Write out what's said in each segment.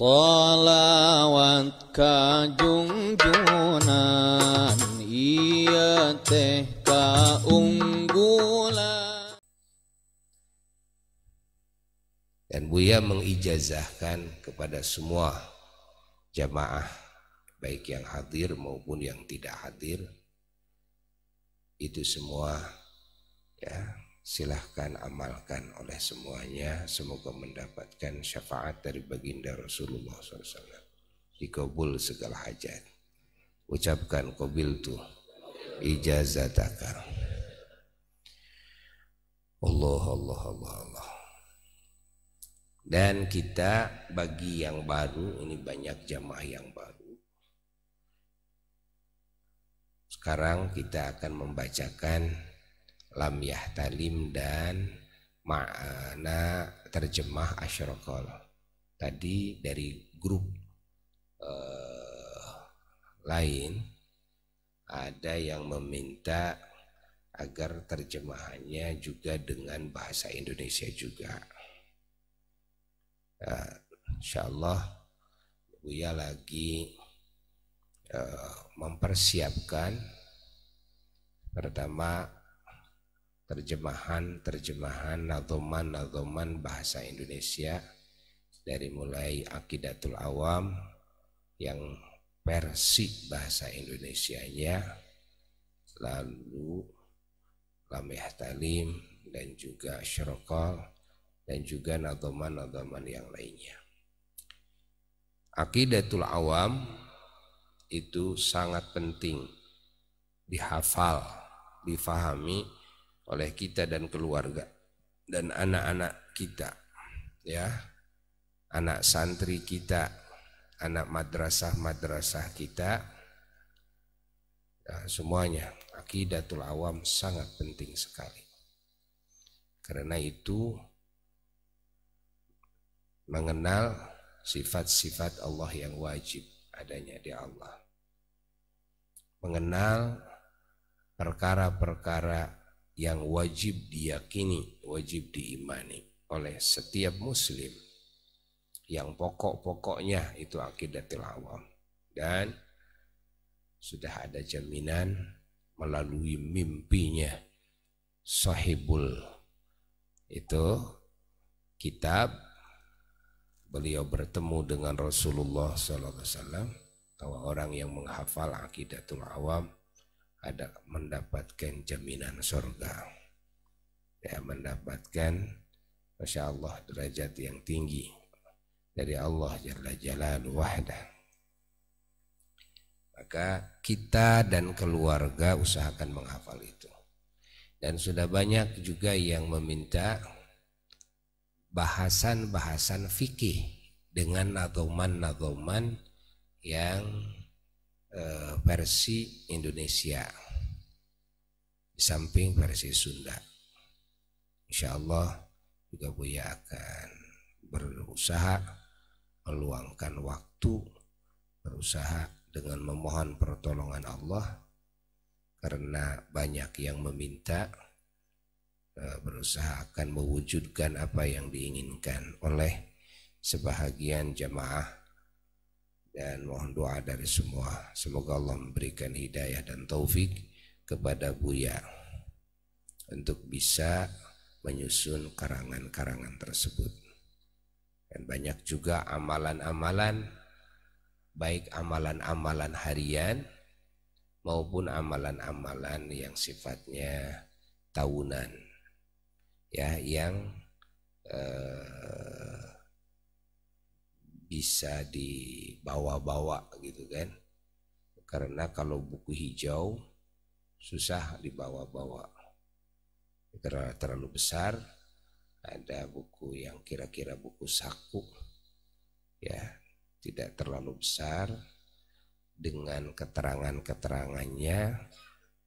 Salawat kajung ia Iya teh kaunggulan Dan Buya mengijazahkan kepada semua jamaah Baik yang hadir maupun yang tidak hadir Itu semua ya silahkan amalkan oleh semuanya semoga mendapatkan syafaat dari baginda Rasulullah SAW dikabul segala hajat ucapkan kobil tu ijazatakar Allah Allah Allah Allah dan kita bagi yang baru ini banyak jamaah yang baru sekarang kita akan membacakan lam yahtalim dan makna terjemah asyrokol tadi dari grup eh, lain ada yang meminta agar terjemahannya juga dengan bahasa Indonesia juga eh, insya Allah Buya lagi eh, mempersiapkan pertama terjemahan-terjemahan nazoman-nazoman bahasa Indonesia dari mulai akidatul awam yang versi bahasa Indonesianya lalu lameh talim dan juga syarokal dan juga nazoman-nazoman yang lainnya akidatul awam itu sangat penting dihafal difahami oleh kita dan keluarga dan anak-anak kita ya anak santri kita anak madrasah-madrasah kita ya, semuanya akidatul awam sangat penting sekali karena itu mengenal sifat-sifat Allah yang wajib adanya di Allah mengenal perkara-perkara yang wajib diyakini, wajib diimani oleh setiap muslim yang pokok-pokoknya itu akidatul awam dan sudah ada jaminan melalui mimpinya sahibul itu kitab beliau bertemu dengan Rasulullah SAW bahwa orang yang menghafal akidatul awam ada mendapatkan jaminan surga ya mendapatkan Masya Allah derajat yang tinggi dari Allah Jalla Jalal Wahda maka kita dan keluarga usahakan menghafal itu dan sudah banyak juga yang meminta bahasan-bahasan fikih dengan nadoman-nadoman yang Eh, versi Indonesia di samping versi Sunda. Insya Allah juga Buya akan berusaha meluangkan waktu, berusaha dengan memohon pertolongan Allah karena banyak yang meminta eh, berusaha akan mewujudkan apa yang diinginkan oleh sebahagian jamaah dan mohon doa dari semua. Semoga Allah memberikan hidayah dan taufik kepada Buya untuk bisa menyusun karangan-karangan tersebut. Dan banyak juga amalan-amalan baik amalan-amalan harian maupun amalan-amalan yang sifatnya tahunan ya yang eh, bisa dibawa-bawa gitu kan karena kalau buku hijau susah dibawa-bawa karena terlalu besar ada buku yang kira-kira buku saku ya tidak terlalu besar dengan keterangan-keterangannya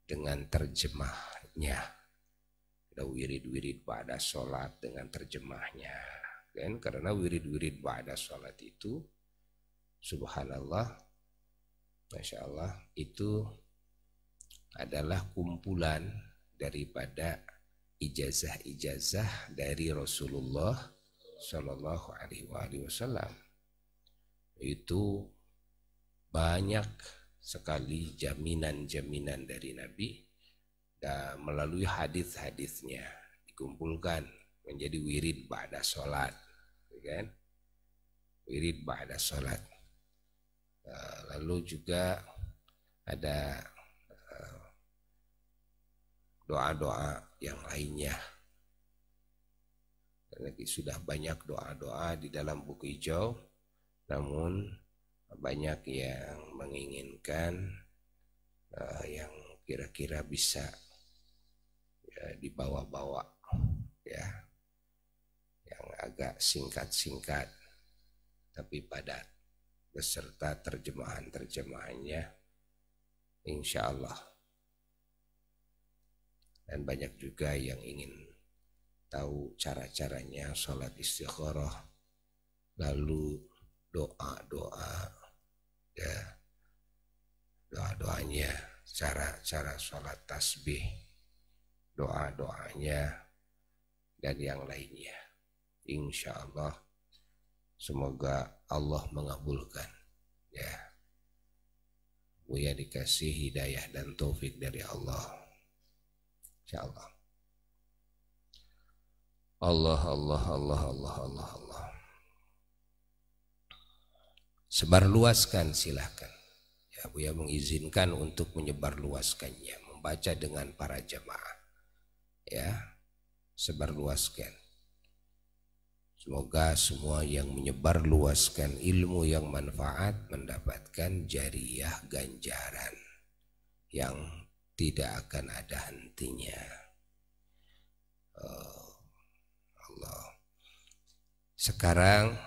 dengan terjemahnya ada wirid-wirid pada sholat dengan terjemahnya kan karena wirid-wirid ba'da sholat itu subhanallah Masya Allah itu adalah kumpulan daripada ijazah-ijazah dari Rasulullah Shallallahu Alaihi Wasallam itu banyak sekali jaminan-jaminan dari Nabi dan melalui hadis-hadisnya dikumpulkan menjadi wirid pada sholat ya kan wirid pada sholat eh, lalu juga ada eh, doa-doa yang lainnya karena sudah banyak doa-doa di dalam buku hijau namun banyak yang menginginkan uh, yang kira-kira bisa uh, dibawa-bawa ya yang agak singkat-singkat tapi padat beserta terjemahan-terjemahannya insya Allah dan banyak juga yang ingin tahu cara-caranya sholat istiqoroh, lalu doa-doa ya doa-doanya cara-cara sholat tasbih doa-doanya dan yang lainnya insya Allah semoga Allah mengabulkan ya Buya dikasih hidayah dan taufik dari Allah insya Allah Allah Allah Allah Allah Allah Allah sebarluaskan silahkan ya Buya mengizinkan untuk menyebarluaskannya, membaca dengan para jemaah ya sebarluaskan Semoga semua yang menyebar luaskan ilmu yang manfaat mendapatkan jariah ganjaran yang tidak akan ada hentinya. Oh, Allah. Sekarang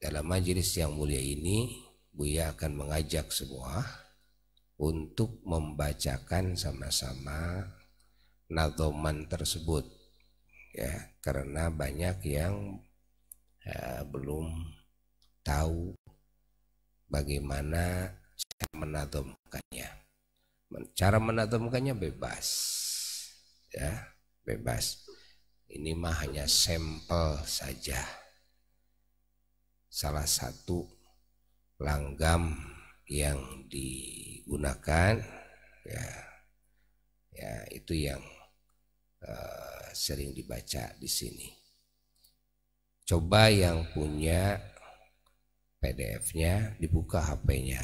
dalam majelis yang mulia ini Buya akan mengajak semua untuk membacakan sama-sama nadoman tersebut ya karena banyak yang ya, belum tahu bagaimana cara menatomkannya. Cara menatomkannya bebas, ya bebas. Ini mah hanya sampel saja. Salah satu langgam yang digunakan, ya, ya itu yang uh, sering dibaca di sini. Coba yang punya PDF-nya dibuka HP-nya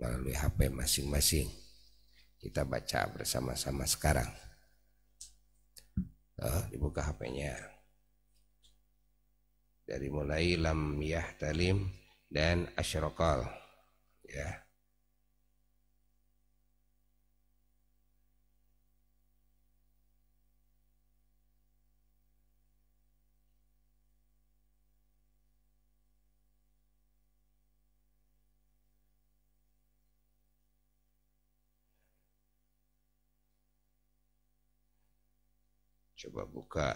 melalui HP masing-masing. Kita baca bersama-sama sekarang. Oh, dibuka HP-nya. Dari mulai lam yahtalim dan asyrokol. Ya. Coba buka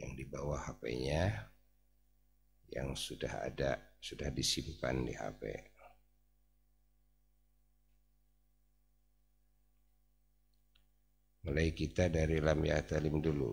yang di bawah HP-nya yang sudah ada, sudah disimpan di HP. Mulai kita dari lam ya dulu.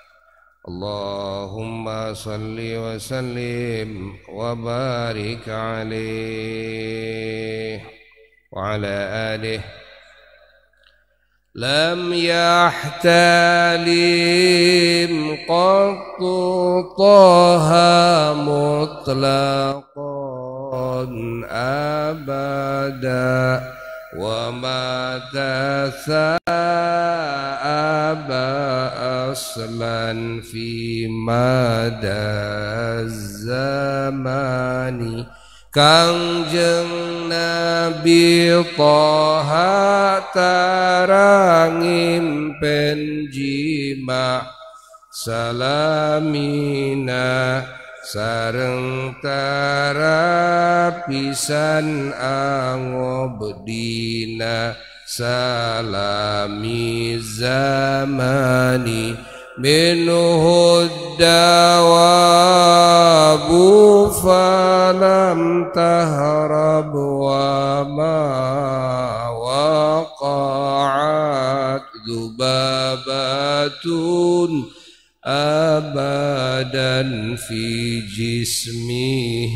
اللهم صل وسلم وبارك عليه وعلى آله لم يحتلم قط طه مطلقا أبدا وما تساءل أبى أصلا في مدى الزمان Kangjeng Nabi Toha tarangim penjima salamina sareng tarapisan pisan angobdina سلام زماني منه الدواب فلم تهرب وما وقعت ذبابات أبدا في جسمه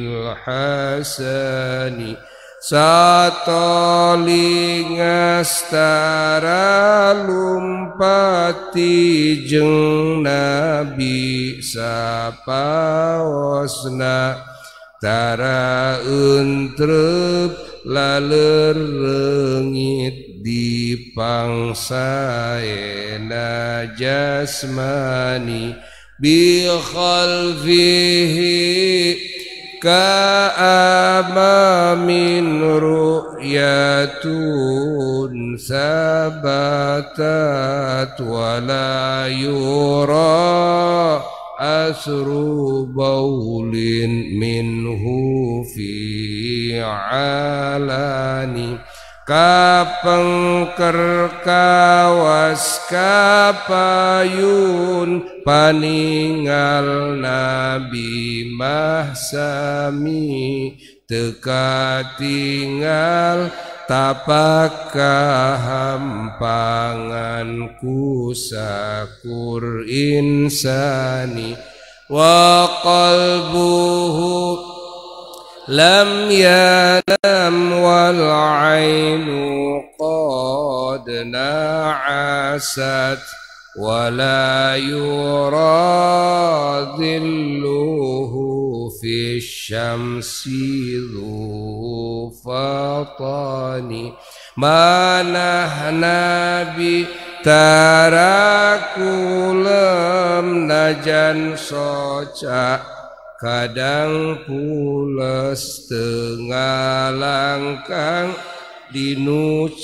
الحسن Satoling astara lumpati jeng Nabi sapawasna tara laler rengit di pangsaena jasmani bi khalfihi من رؤية ثبتت ولا يرى أسر بول منه في علاني kapengker kawas kapayun paningal nabi mahsami teka tinggal tapaka hampangan kusakur insani wa qalbuhu لم ينم والعين قد نعست ولا يرى ذله في الشمس ذو فطان ما نهنا بتراك لم نجن صجأ kadang pules tengah langkang di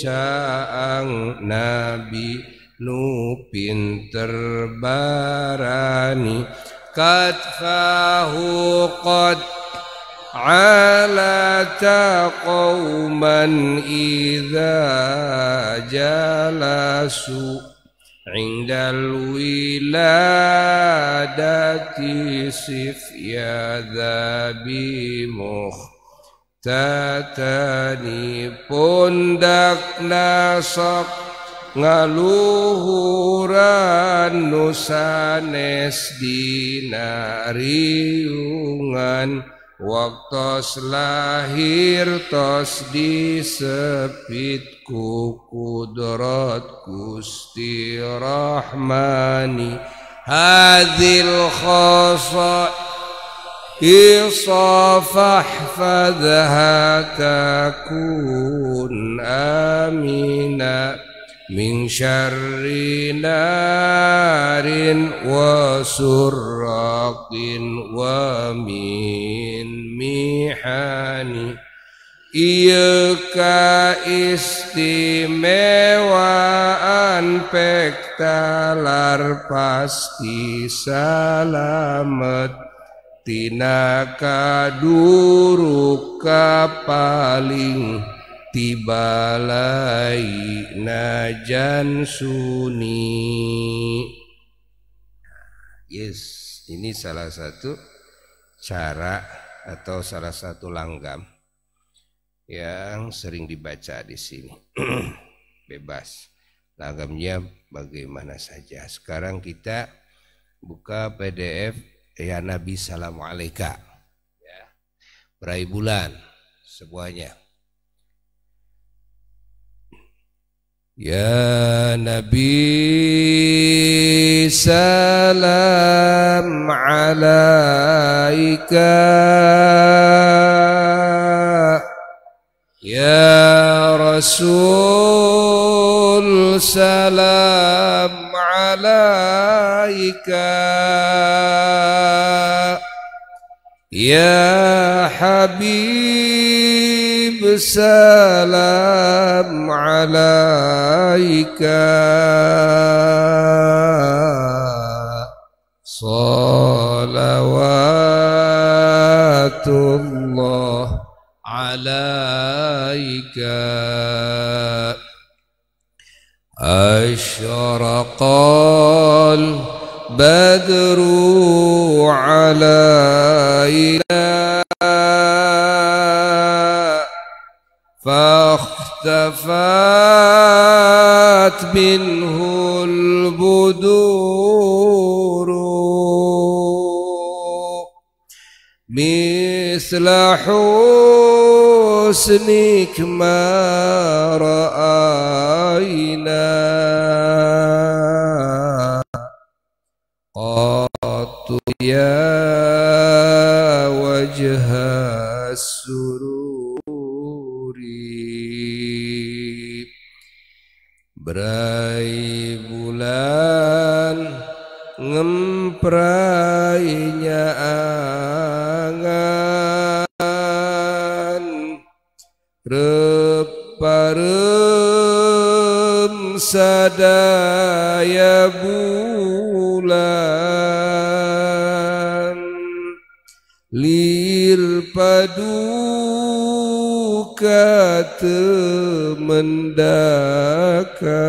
caang nabi nu pinter barani fahu qad ala taqawman idza jalasu عند الولادة سف يا ذابي Tatani pundak nasok ngaluhuran nusanes di waktu waktos lahir tos disepit ku kudrat Gusti Rahmani hadhil khasa إصافح فذهك تكون آمنا من شر نار وسراق ومن محن Ieu iya istimewaan pektalar pasti salamet tina kaduru kapaling tibalai najan suni yes ini salah satu cara atau salah satu langgam yang sering dibaca di sini. Bebas. Lagamnya bagaimana saja. Sekarang kita buka PDF Ya Nabi Salam Alaika. Ya. Berai bulan semuanya. Ya Nabi Salam Alaika يا رسول سلام عليك يا حبيب سلام عليك صلوات الله على أشرق البدر علينا فاختفت منه البدور مثل حور حسنك ما رأى mendaka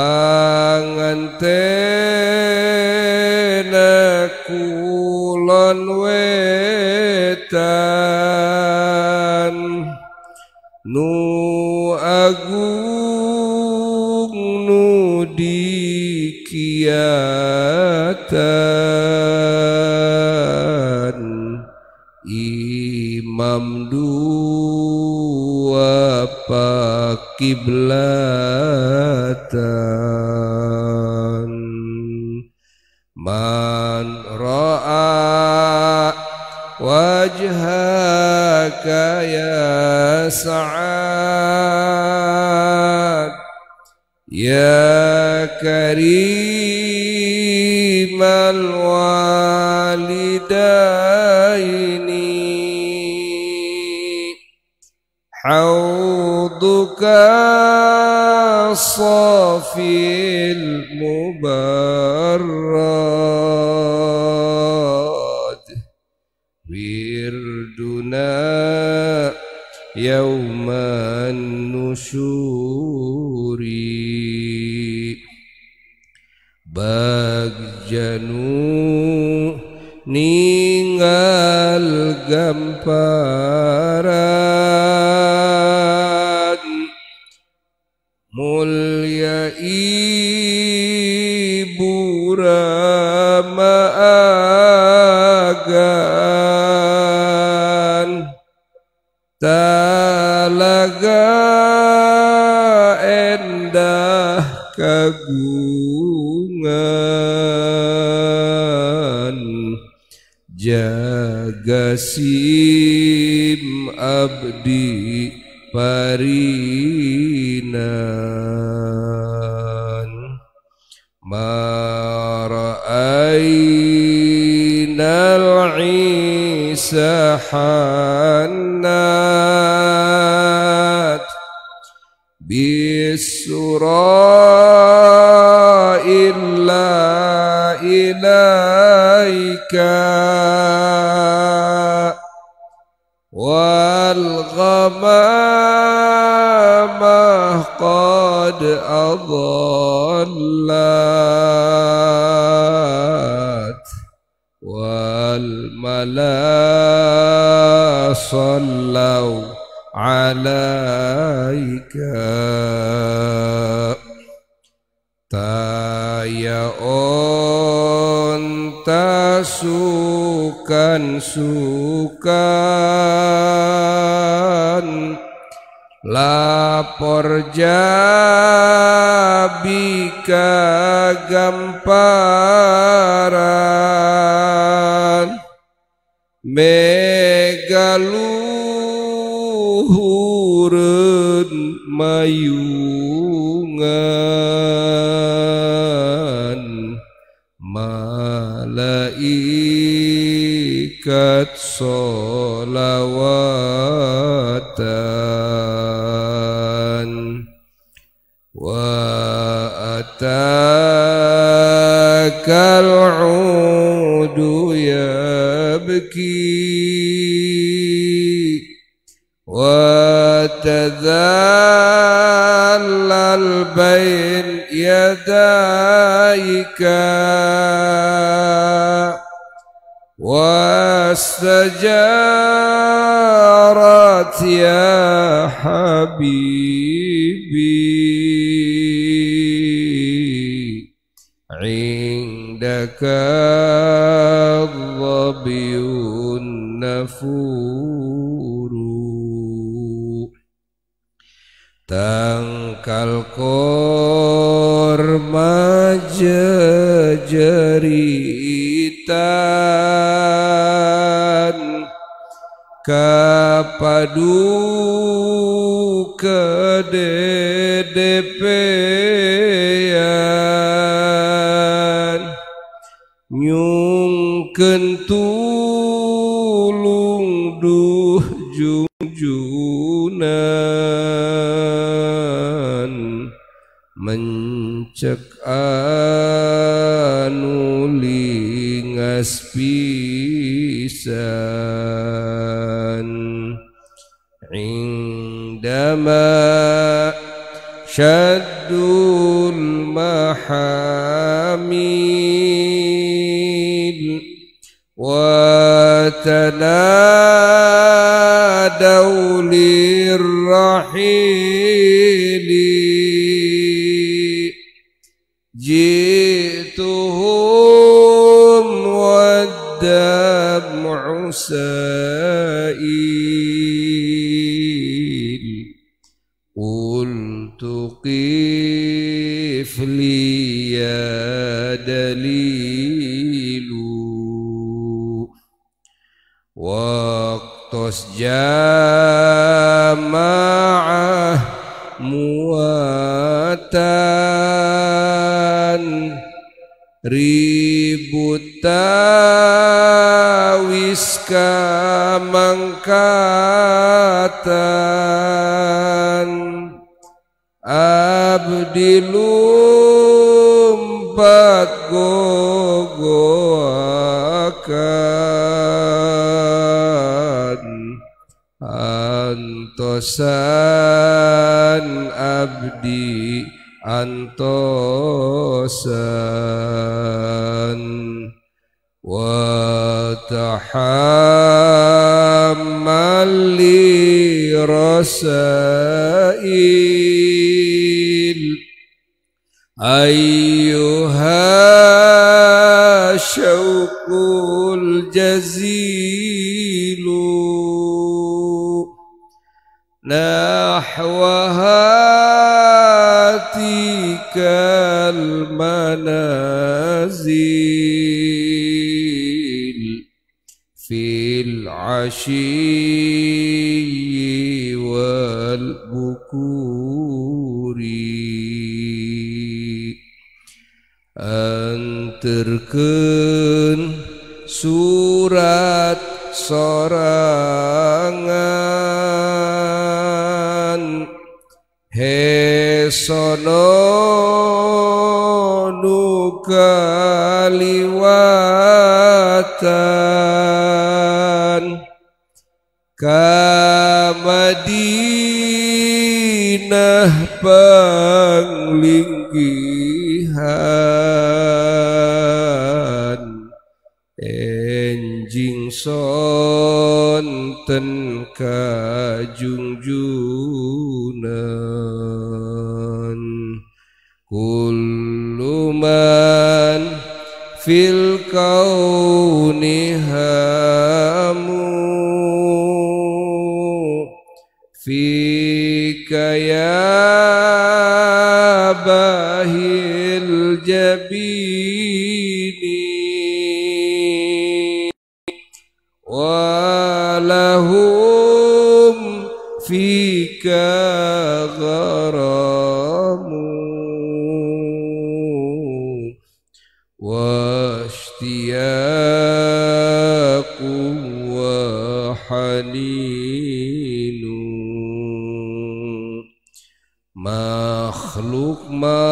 pangantene kulon wetan qiblatan man ra'a wajhaka ya sa'ad ya al walidaini how كالصافي المبرد وردنا يوم النشور بجنو ningal gamparan se Taya on tasukan sukan lapor jabi kagamparan megaluhurun mayu ذكت صلواتا وأتاك العود يبكي وتذلل بين يديك What? واستجارت يا حبيبي عندك الظبي النفور تنكى القرم ججري Quan apa du kepe nyung kentu lunguhjungju mencekan nuling ngaspi bisa السماء شد المحامل وتنادوا للرحيل جئتهم والدمع سال أضف لي يا دليل واقتص muatan ributa wiska mangkatan abdi empat gogoakan antosan abdi antosan wa tahammali rasai أيها الشوق الجزيل نحو هاتيك المنازل في العشير Angken surat sorangan he Hesono kaliwatan Kamadinah panglinggi wonten kajungjunan kuluman fil kauni hamu fi kayabahil jabir بك غرام واشتياق وحنين مخلوق ما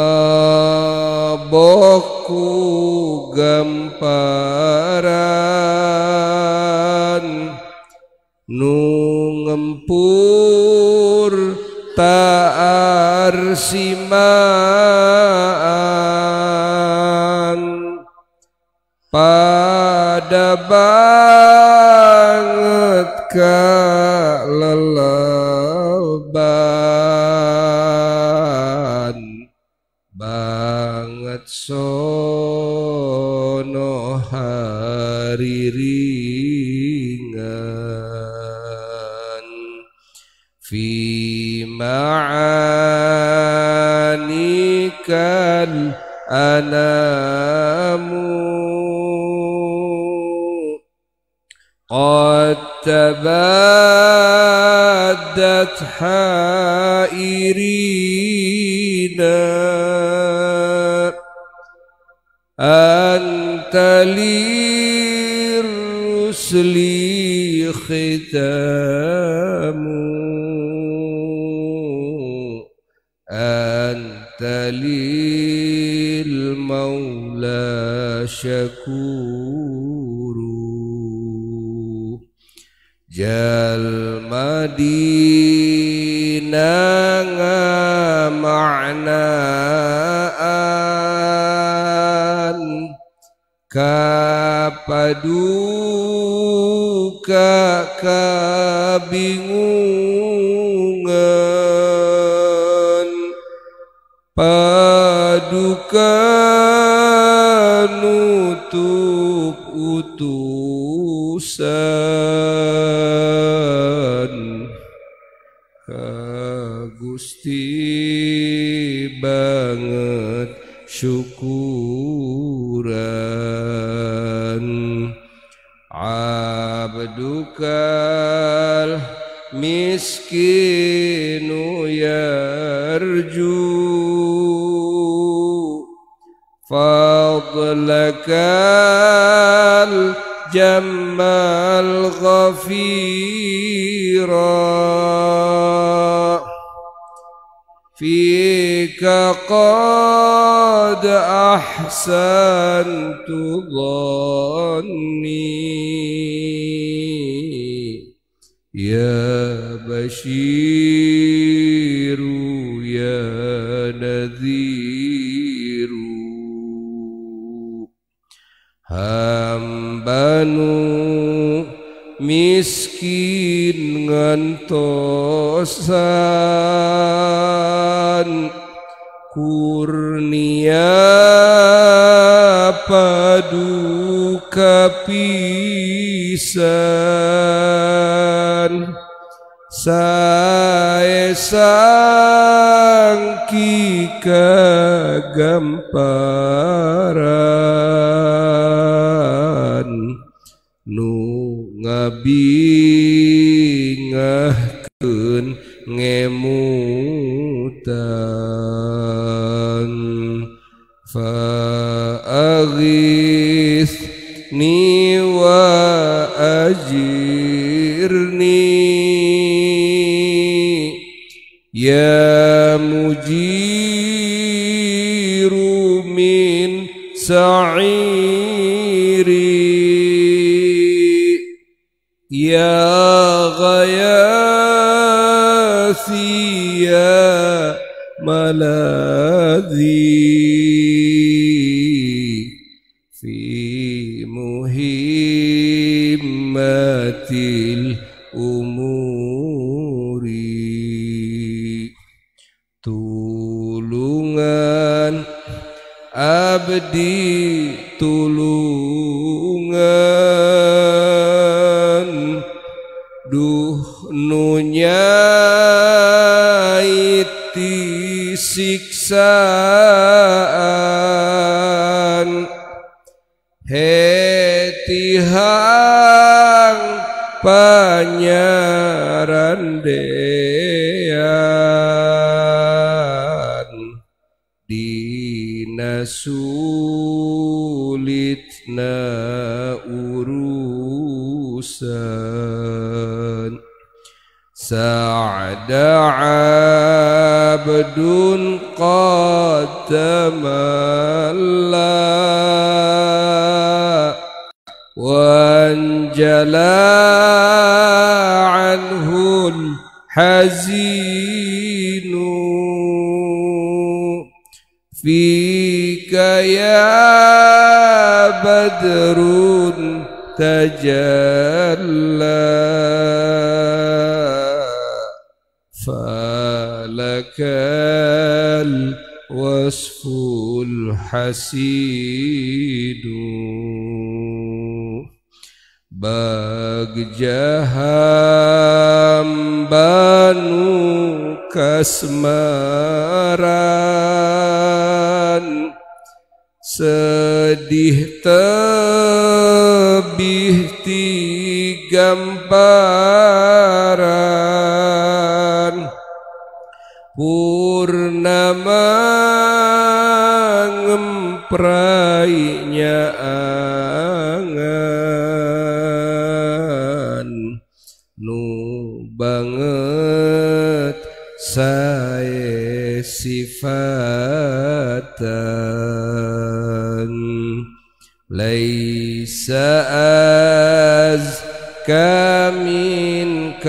miskinu yarju Fadlaka al-jammal ghafira Fika qad ahsan tu بشير يا نذير hambanu miskin ngantosan kurnia paduka pisan Sae sangki ki فيك يا بدر تجلى فلك الوصف الحسين Bagjaham Banu Kasmaran Sedih tebih tigamparan Purnama ngemprainya صفتان ليس أزكى منك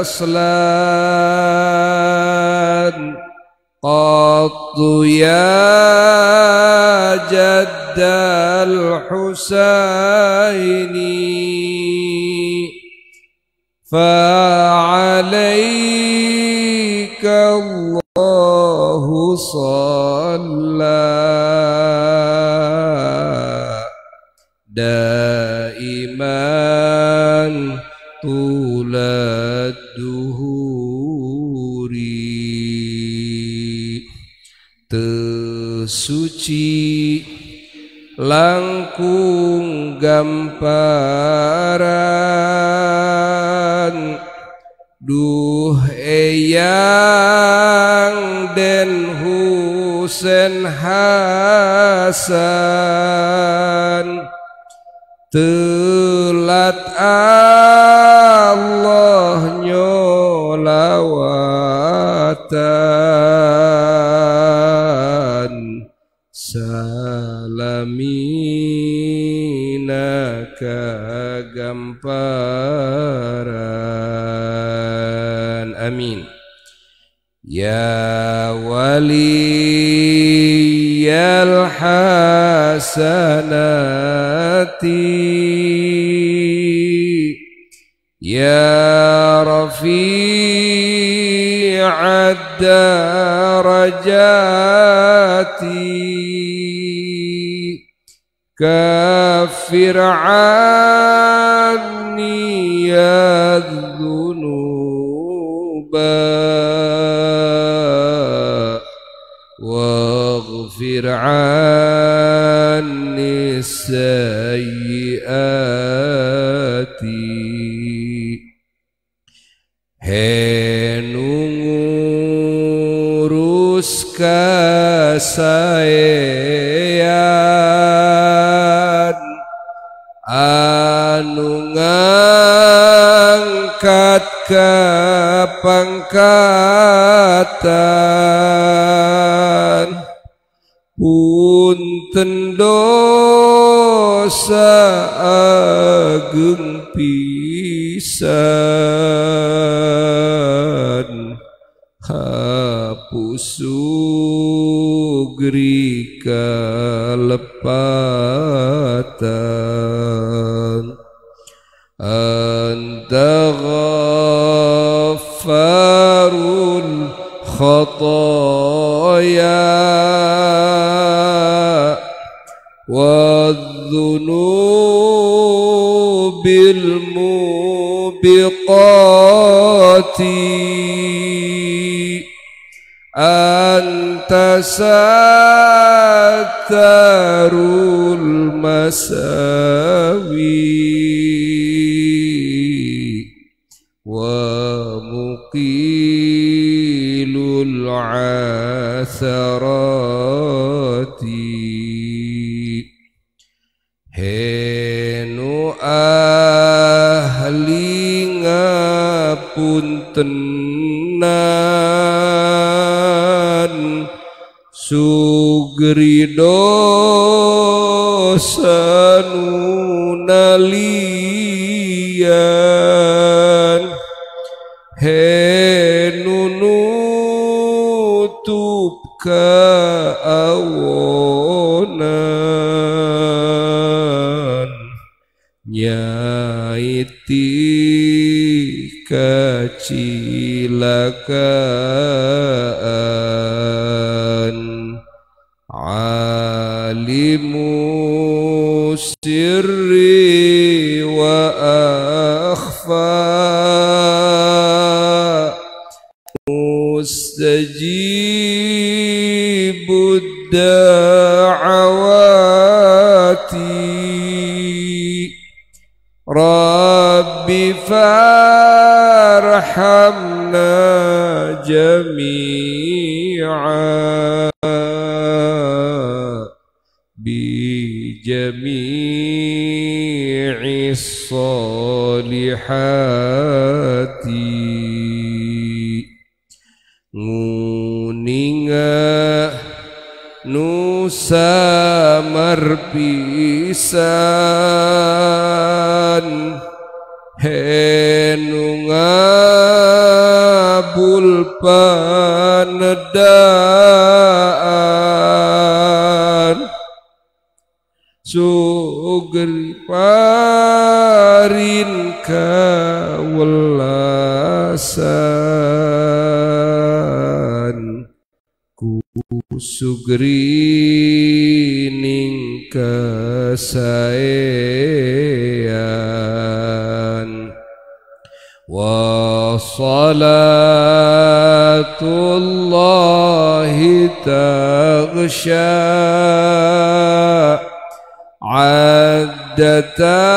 أصلا قط يا جد الحسين فعليك الله salla daiman tulad duhuri tersuci langkung gamparan duh Husain Hasan telat Allah nyolawatan salamina kagamparan amin ya wali حسناتي يا رفيع الدرجات كفر عني الذنوب واغفر عني سيئاتي henungus kasaean anu ngangkat kapangkatan Punten dosa ageng pisan Hapus sugri lepas. بقاتل lo مستجيب الدعوات رب فارحمنا جميعا بجميع الصالحات Sugrining kasayan Wa salatullahi taghsha Addatangan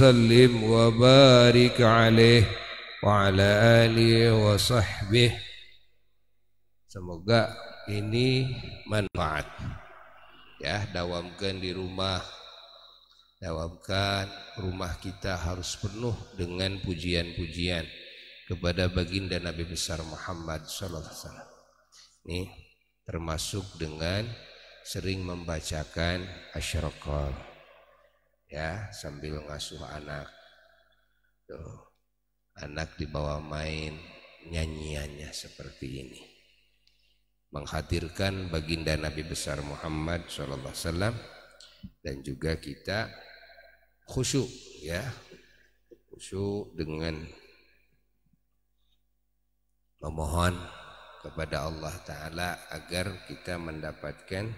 وسلم وبارك عليه وعلى آله وصحبه semoga ini manfaat ya dawamkan di rumah dawamkan rumah kita harus penuh dengan pujian-pujian kepada baginda Nabi besar Muhammad sallallahu alaihi wasallam nih termasuk dengan sering membacakan asyrakal ya sambil ngasuh anak tuh anak dibawa main nyanyiannya seperti ini menghadirkan baginda Nabi besar Muhammad SAW dan juga kita khusyuk ya khusyuk dengan memohon kepada Allah Ta'ala agar kita mendapatkan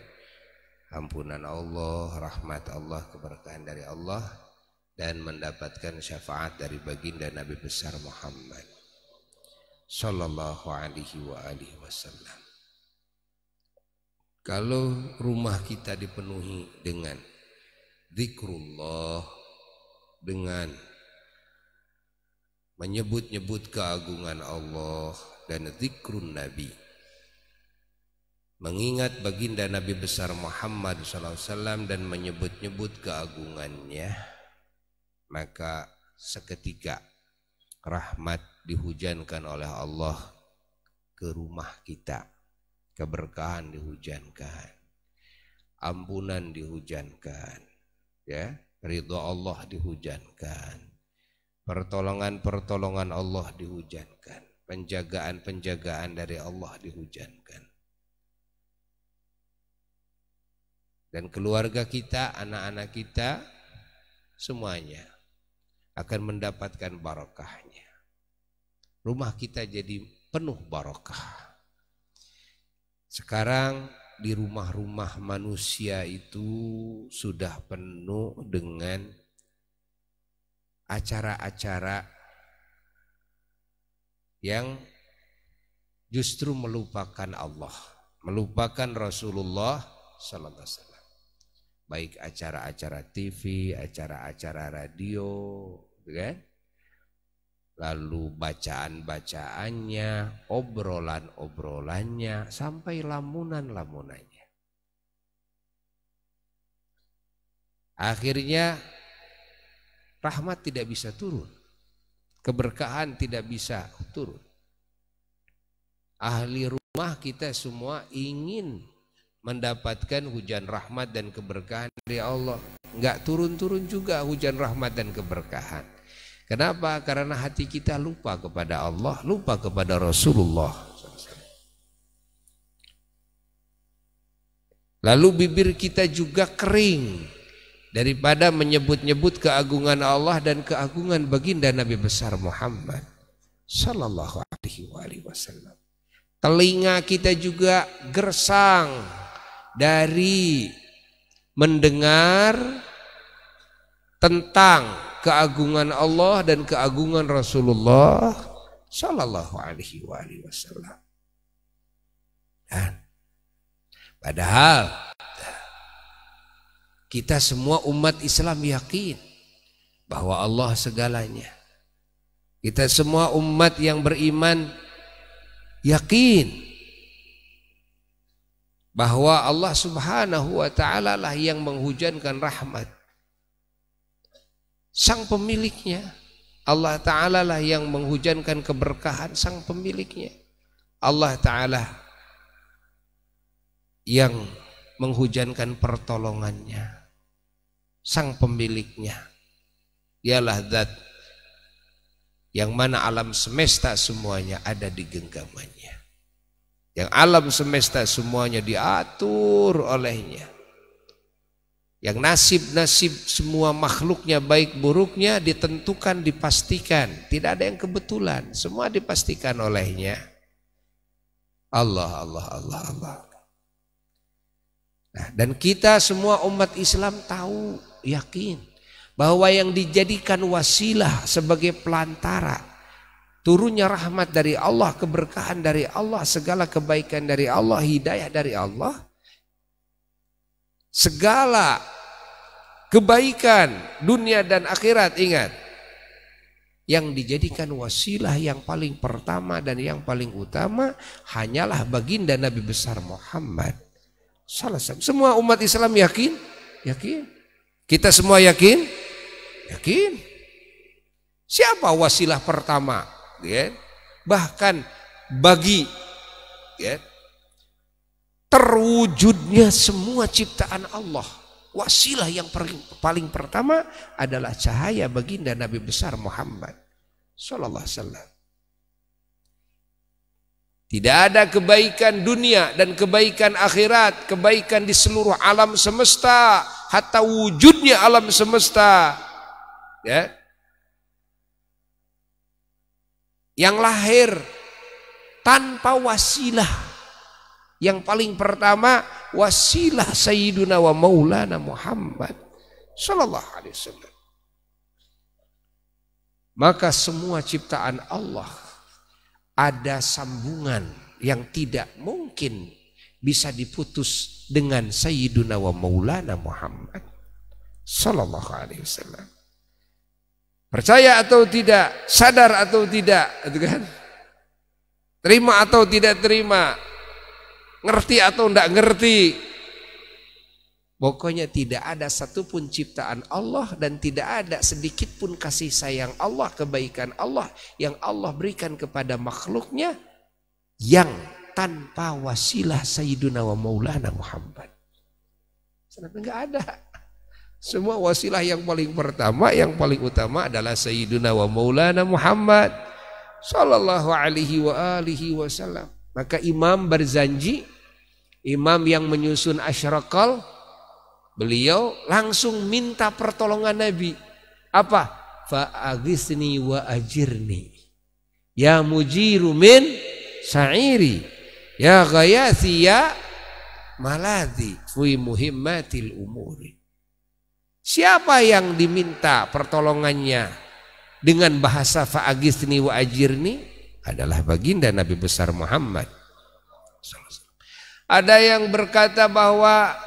ampunan Allah, rahmat Allah, keberkahan dari Allah dan mendapatkan syafaat dari baginda Nabi besar Muhammad sallallahu alaihi wa alihi wasallam. Kalau rumah kita dipenuhi dengan zikrullah dengan menyebut-nyebut keagungan Allah dan zikrun Nabi mengingat baginda Nabi besar Muhammad SAW dan menyebut-nyebut keagungannya, maka seketika rahmat dihujankan oleh Allah ke rumah kita, keberkahan dihujankan, ampunan dihujankan, ya ridho Allah dihujankan, pertolongan-pertolongan Allah dihujankan, penjagaan-penjagaan dari Allah dihujankan. dan keluarga kita, anak-anak kita, semuanya akan mendapatkan barokahnya. Rumah kita jadi penuh barokah. Sekarang di rumah-rumah manusia itu sudah penuh dengan acara-acara yang justru melupakan Allah, melupakan Rasulullah sallallahu alaihi wasallam baik acara-acara TV, acara-acara radio, gitu kan? Lalu bacaan-bacaannya, obrolan-obrolannya, sampai lamunan-lamunannya. Akhirnya rahmat tidak bisa turun. Keberkahan tidak bisa turun. Ahli rumah kita semua ingin mendapatkan hujan rahmat dan keberkahan dari Allah. Enggak turun-turun juga hujan rahmat dan keberkahan. Kenapa? Karena hati kita lupa kepada Allah, lupa kepada Rasulullah. Lalu bibir kita juga kering daripada menyebut-nyebut keagungan Allah dan keagungan baginda Nabi besar Muhammad sallallahu alaihi wasallam. Telinga kita juga gersang dari mendengar tentang keagungan Allah dan keagungan Rasulullah Shallallahu Alaihi Wasallam. padahal kita semua umat Islam yakin bahwa Allah segalanya. Kita semua umat yang beriman yakin bahwa Allah Subhanahu wa taala lah yang menghujankan rahmat. Sang pemiliknya Allah taala lah yang menghujankan keberkahan sang pemiliknya. Allah taala yang menghujankan pertolongannya sang pemiliknya. ialah zat yang mana alam semesta semuanya ada di genggamannya. Yang alam semesta semuanya diatur olehnya. Yang nasib-nasib semua makhluknya baik buruknya ditentukan, dipastikan. Tidak ada yang kebetulan, semua dipastikan olehnya. Allah, Allah, Allah, Allah. Nah, dan kita semua umat Islam tahu, yakin bahwa yang dijadikan wasilah sebagai pelantara turunnya rahmat dari Allah, keberkahan dari Allah, segala kebaikan dari Allah, hidayah dari Allah. Segala kebaikan dunia dan akhirat ingat yang dijadikan wasilah yang paling pertama dan yang paling utama hanyalah baginda Nabi besar Muhammad. Salah satu. Semua umat Islam yakin? Yakin. Kita semua yakin? Yakin. Siapa wasilah pertama ya bahkan bagi ya terwujudnya semua ciptaan Allah wasilah yang paling pertama adalah cahaya baginda Nabi besar Muhammad sallallahu alaihi wasallam tidak ada kebaikan dunia dan kebaikan akhirat, kebaikan di seluruh alam semesta, hatta wujudnya alam semesta. Ya, yang lahir tanpa wasilah. Yang paling pertama wasilah Sayyiduna wa Maulana Muhammad sallallahu alaihi wasallam. Maka semua ciptaan Allah ada sambungan yang tidak mungkin bisa diputus dengan Sayyiduna wa Maulana Muhammad sallallahu alaihi wasallam. Percaya atau tidak, sadar atau tidak, gitu kan? Terima atau tidak terima, ngerti atau tidak ngerti. Pokoknya tidak ada satupun ciptaan Allah dan tidak ada sedikit pun kasih sayang Allah, kebaikan Allah yang Allah berikan kepada makhluknya yang tanpa wasilah Sayyiduna wa Maulana Muhammad. Sebenarnya nggak ada. Semua wasilah yang paling pertama, yang paling utama adalah Sayyiduna wa Maulana Muhammad Sallallahu alaihi wa alihi wasallam Maka imam berjanji Imam yang menyusun asyrakal Beliau langsung minta pertolongan Nabi Apa? Fa'agisni wa ajirni Ya mujiru min sa'iri Ya ghayathi ya maladi Fui muhimmatil umuri Siapa yang diminta pertolongannya dengan bahasa fa'agisni wa ajirni adalah baginda Nabi besar Muhammad. Ada yang berkata bahwa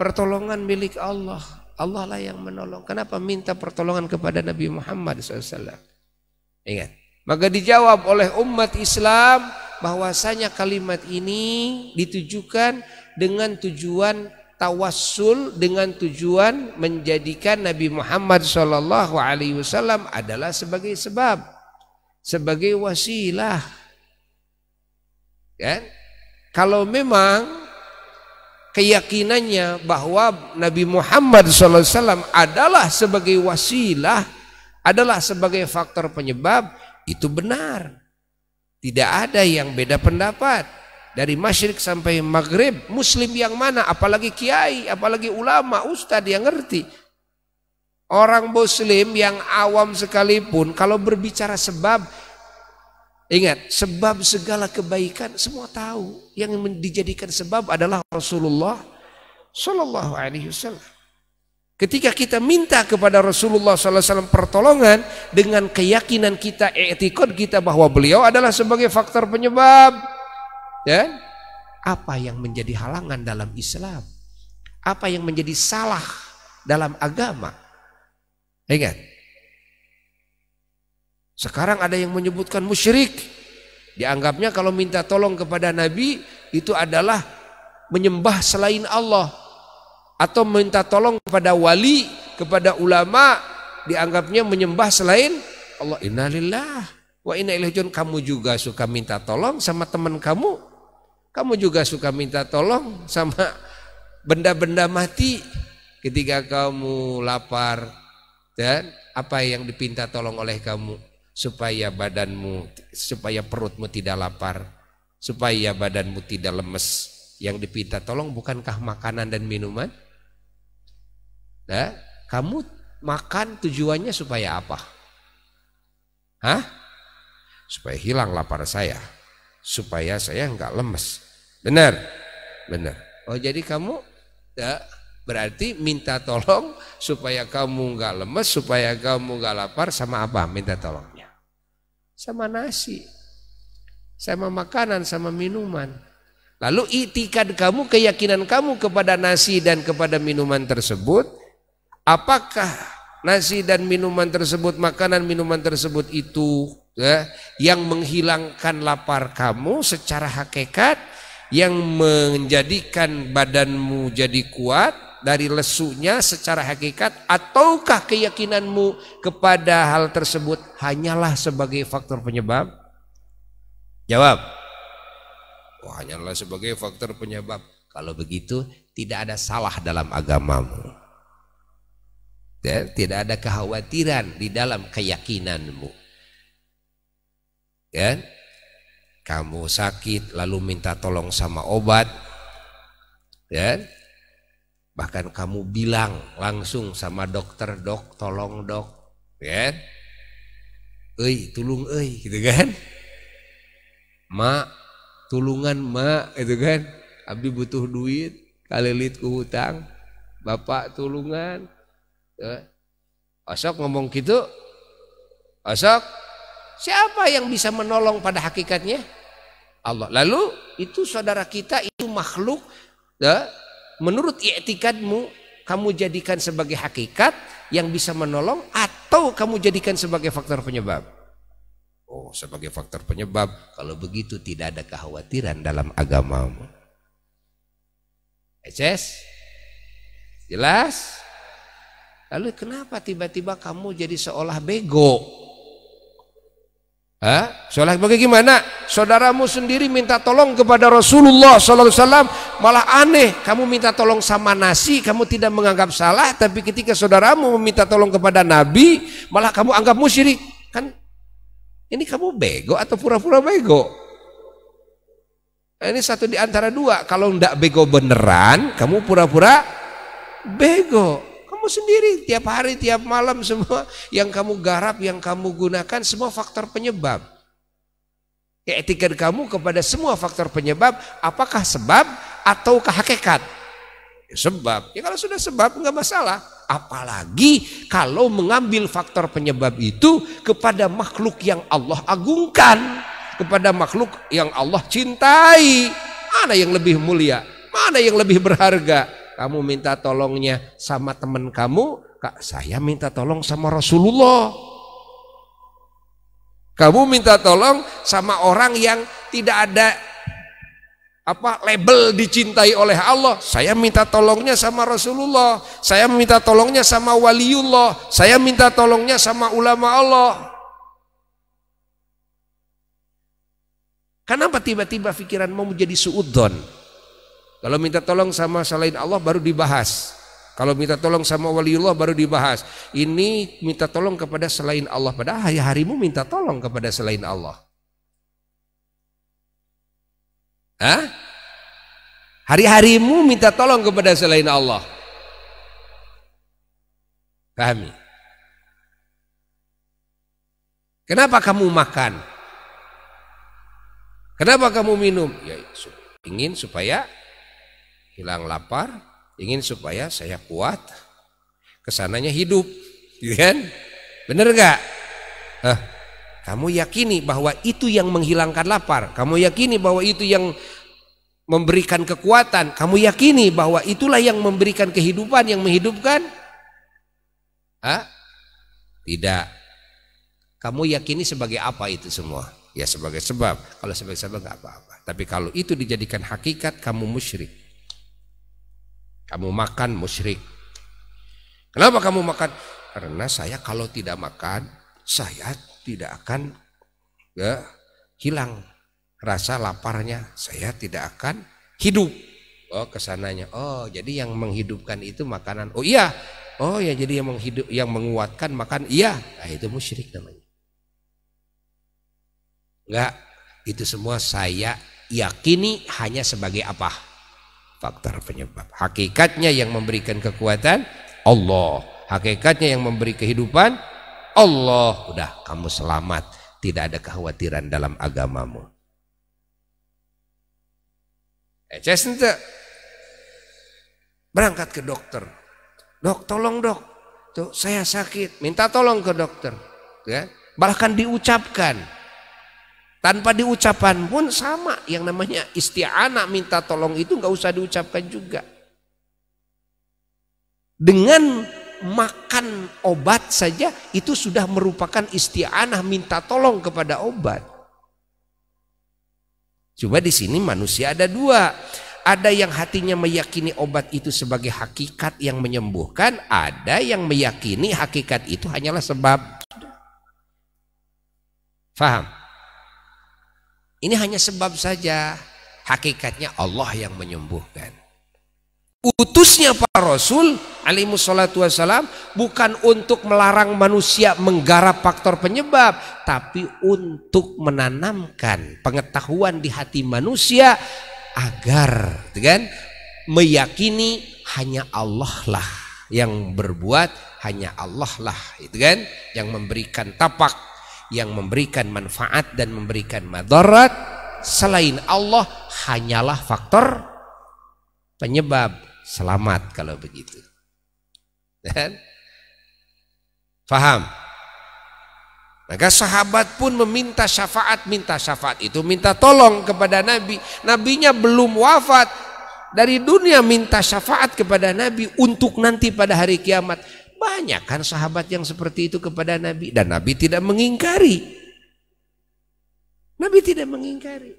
pertolongan milik Allah. Allah lah yang menolong. Kenapa minta pertolongan kepada Nabi Muhammad SAW? Ingat. Maka dijawab oleh umat Islam bahwasanya kalimat ini ditujukan dengan tujuan tawassul dengan tujuan menjadikan Nabi Muhammad saw adalah sebagai sebab, sebagai wasilah. Kan? Kalau memang keyakinannya bahwa Nabi Muhammad saw adalah sebagai wasilah, adalah sebagai faktor penyebab, itu benar. Tidak ada yang beda pendapat dari masyrik sampai maghrib muslim yang mana apalagi kiai apalagi ulama ustadz yang ngerti orang muslim yang awam sekalipun kalau berbicara sebab ingat sebab segala kebaikan semua tahu yang dijadikan sebab adalah Rasulullah Shallallahu Alaihi Wasallam Ketika kita minta kepada Rasulullah SAW pertolongan dengan keyakinan kita, etikot kita bahwa beliau adalah sebagai faktor penyebab dan ya apa yang menjadi halangan dalam Islam? Apa yang menjadi salah dalam agama? Ingat. Ya kan? Sekarang ada yang menyebutkan musyrik. Dianggapnya kalau minta tolong kepada Nabi itu adalah menyembah selain Allah. Atau minta tolong kepada wali, kepada ulama. Dianggapnya menyembah selain Allah. Innalillah wa inna ilaihi Kamu juga suka minta tolong sama teman kamu kamu juga suka minta tolong sama benda-benda mati ketika kamu lapar dan apa yang dipinta tolong oleh kamu supaya badanmu supaya perutmu tidak lapar, supaya badanmu tidak lemes. Yang dipinta tolong bukankah makanan dan minuman? Nah, kamu makan tujuannya supaya apa? Hah? Supaya hilang lapar saya supaya saya enggak lemes. Benar, benar. Oh jadi kamu ya, berarti minta tolong supaya kamu enggak lemes, supaya kamu enggak lapar sama apa? Minta tolongnya sama nasi, sama makanan, sama minuman. Lalu itikad kamu, keyakinan kamu kepada nasi dan kepada minuman tersebut, apakah nasi dan minuman tersebut, makanan minuman tersebut itu ya, yang menghilangkan lapar kamu secara hakikat yang menjadikan badanmu jadi kuat dari lesunya secara hakikat ataukah keyakinanmu kepada hal tersebut hanyalah sebagai faktor penyebab? Jawab. Wah, hanyalah sebagai faktor penyebab. Kalau begitu tidak ada salah dalam agamamu ya, tidak ada kekhawatiran di dalam keyakinanmu ya kamu sakit lalu minta tolong sama obat ya bahkan kamu bilang langsung sama dokter dok tolong dok ya ei tulung ei gitu kan ma tulungan ma gitu kan abdi butuh duit kalilit ke hutang bapak tulungan Ya. Asok ngomong gitu, Asok siapa yang bisa menolong pada hakikatnya? Allah. Lalu itu saudara kita itu makhluk ya, menurut iktikadmu kamu jadikan sebagai hakikat yang bisa menolong atau kamu jadikan sebagai faktor penyebab? Oh, sebagai faktor penyebab. Kalau begitu tidak ada kekhawatiran dalam agamamu. Eces? Jelas? Lalu kenapa tiba-tiba kamu jadi seolah bego? Hah? Seolah gimana? Saudaramu sendiri minta tolong kepada Rasulullah SAW malah aneh. Kamu minta tolong sama nasi, kamu tidak menganggap salah, tapi ketika saudaramu meminta tolong kepada Nabi, malah kamu anggap musyrik. Kan ini kamu bego atau pura-pura bego? ini satu di antara dua. Kalau ndak bego beneran, kamu pura-pura bego kamu sendiri tiap hari, tiap malam semua yang kamu garap, yang kamu gunakan semua faktor penyebab. Keetika ya, kamu kepada semua faktor penyebab, apakah sebab atau hakikat? Ya, sebab. Ya kalau sudah sebab nggak masalah. Apalagi kalau mengambil faktor penyebab itu kepada makhluk yang Allah agungkan, kepada makhluk yang Allah cintai. Mana yang lebih mulia? Mana yang lebih berharga? kamu minta tolongnya sama teman kamu, Kak, saya minta tolong sama Rasulullah. Kamu minta tolong sama orang yang tidak ada apa label dicintai oleh Allah. Saya minta tolongnya sama Rasulullah, saya minta tolongnya sama waliullah, saya minta tolongnya sama ulama Allah. Kenapa tiba-tiba pikiranmu mau menjadi suudon? Kalau minta tolong sama selain Allah baru dibahas. Kalau minta tolong sama waliullah baru dibahas. Ini minta tolong kepada selain Allah. Padahal hari-harimu minta tolong kepada selain Allah. Hah? Hari-harimu minta tolong kepada selain Allah. Pahami? Kenapa kamu makan? Kenapa kamu minum? Ya, ingin supaya hilang lapar, ingin supaya saya kuat, kesananya hidup, gitu kan? Bener nggak? Hah? Kamu yakini bahwa itu yang menghilangkan lapar, kamu yakini bahwa itu yang memberikan kekuatan, kamu yakini bahwa itulah yang memberikan kehidupan, yang menghidupkan? Hah? Tidak. Kamu yakini sebagai apa itu semua? Ya sebagai sebab. Kalau sebagai sebab nggak apa-apa. Tapi kalau itu dijadikan hakikat kamu musyrik. Kamu makan musyrik. Kenapa kamu makan? Karena saya kalau tidak makan, saya tidak akan ya, hilang rasa laparnya. Saya tidak akan hidup. Oh, kesananya. Oh, jadi yang menghidupkan itu makanan. Oh iya. Oh ya, jadi yang menghidup, yang menguatkan makan. Iya. Nah, itu musyrik namanya. Enggak, itu semua saya yakini hanya sebagai apa? faktor penyebab. Hakikatnya yang memberikan kekuatan Allah. Hakikatnya yang memberi kehidupan Allah. Udah kamu selamat. Tidak ada kekhawatiran dalam agamamu. Eh, Berangkat ke dokter. Dok tolong dok. Tuh, saya sakit. Minta tolong ke dokter. Ya. Bahkan diucapkan. Tanpa diucapkan pun sama yang namanya isti'anah minta tolong itu nggak usah diucapkan juga. Dengan makan obat saja itu sudah merupakan isti'anah minta tolong kepada obat. Coba di sini manusia ada dua. Ada yang hatinya meyakini obat itu sebagai hakikat yang menyembuhkan, ada yang meyakini hakikat itu hanyalah sebab. Faham? Ini hanya sebab saja. Hakikatnya Allah yang menyembuhkan. Utusnya para rasul alaihi salatu bukan untuk melarang manusia menggarap faktor penyebab tapi untuk menanamkan pengetahuan di hati manusia agar gitu kan meyakini hanya Allah lah yang berbuat hanya Allah lah itu kan yang memberikan tapak yang memberikan manfaat dan memberikan madarat selain Allah hanyalah faktor penyebab selamat kalau begitu. Dan faham? Maka sahabat pun meminta syafaat, minta syafaat itu minta tolong kepada Nabi. Nabinya belum wafat, dari dunia minta syafaat kepada Nabi untuk nanti pada hari kiamat. Banyak kan sahabat yang seperti itu kepada Nabi dan Nabi tidak mengingkari. Nabi tidak mengingkari.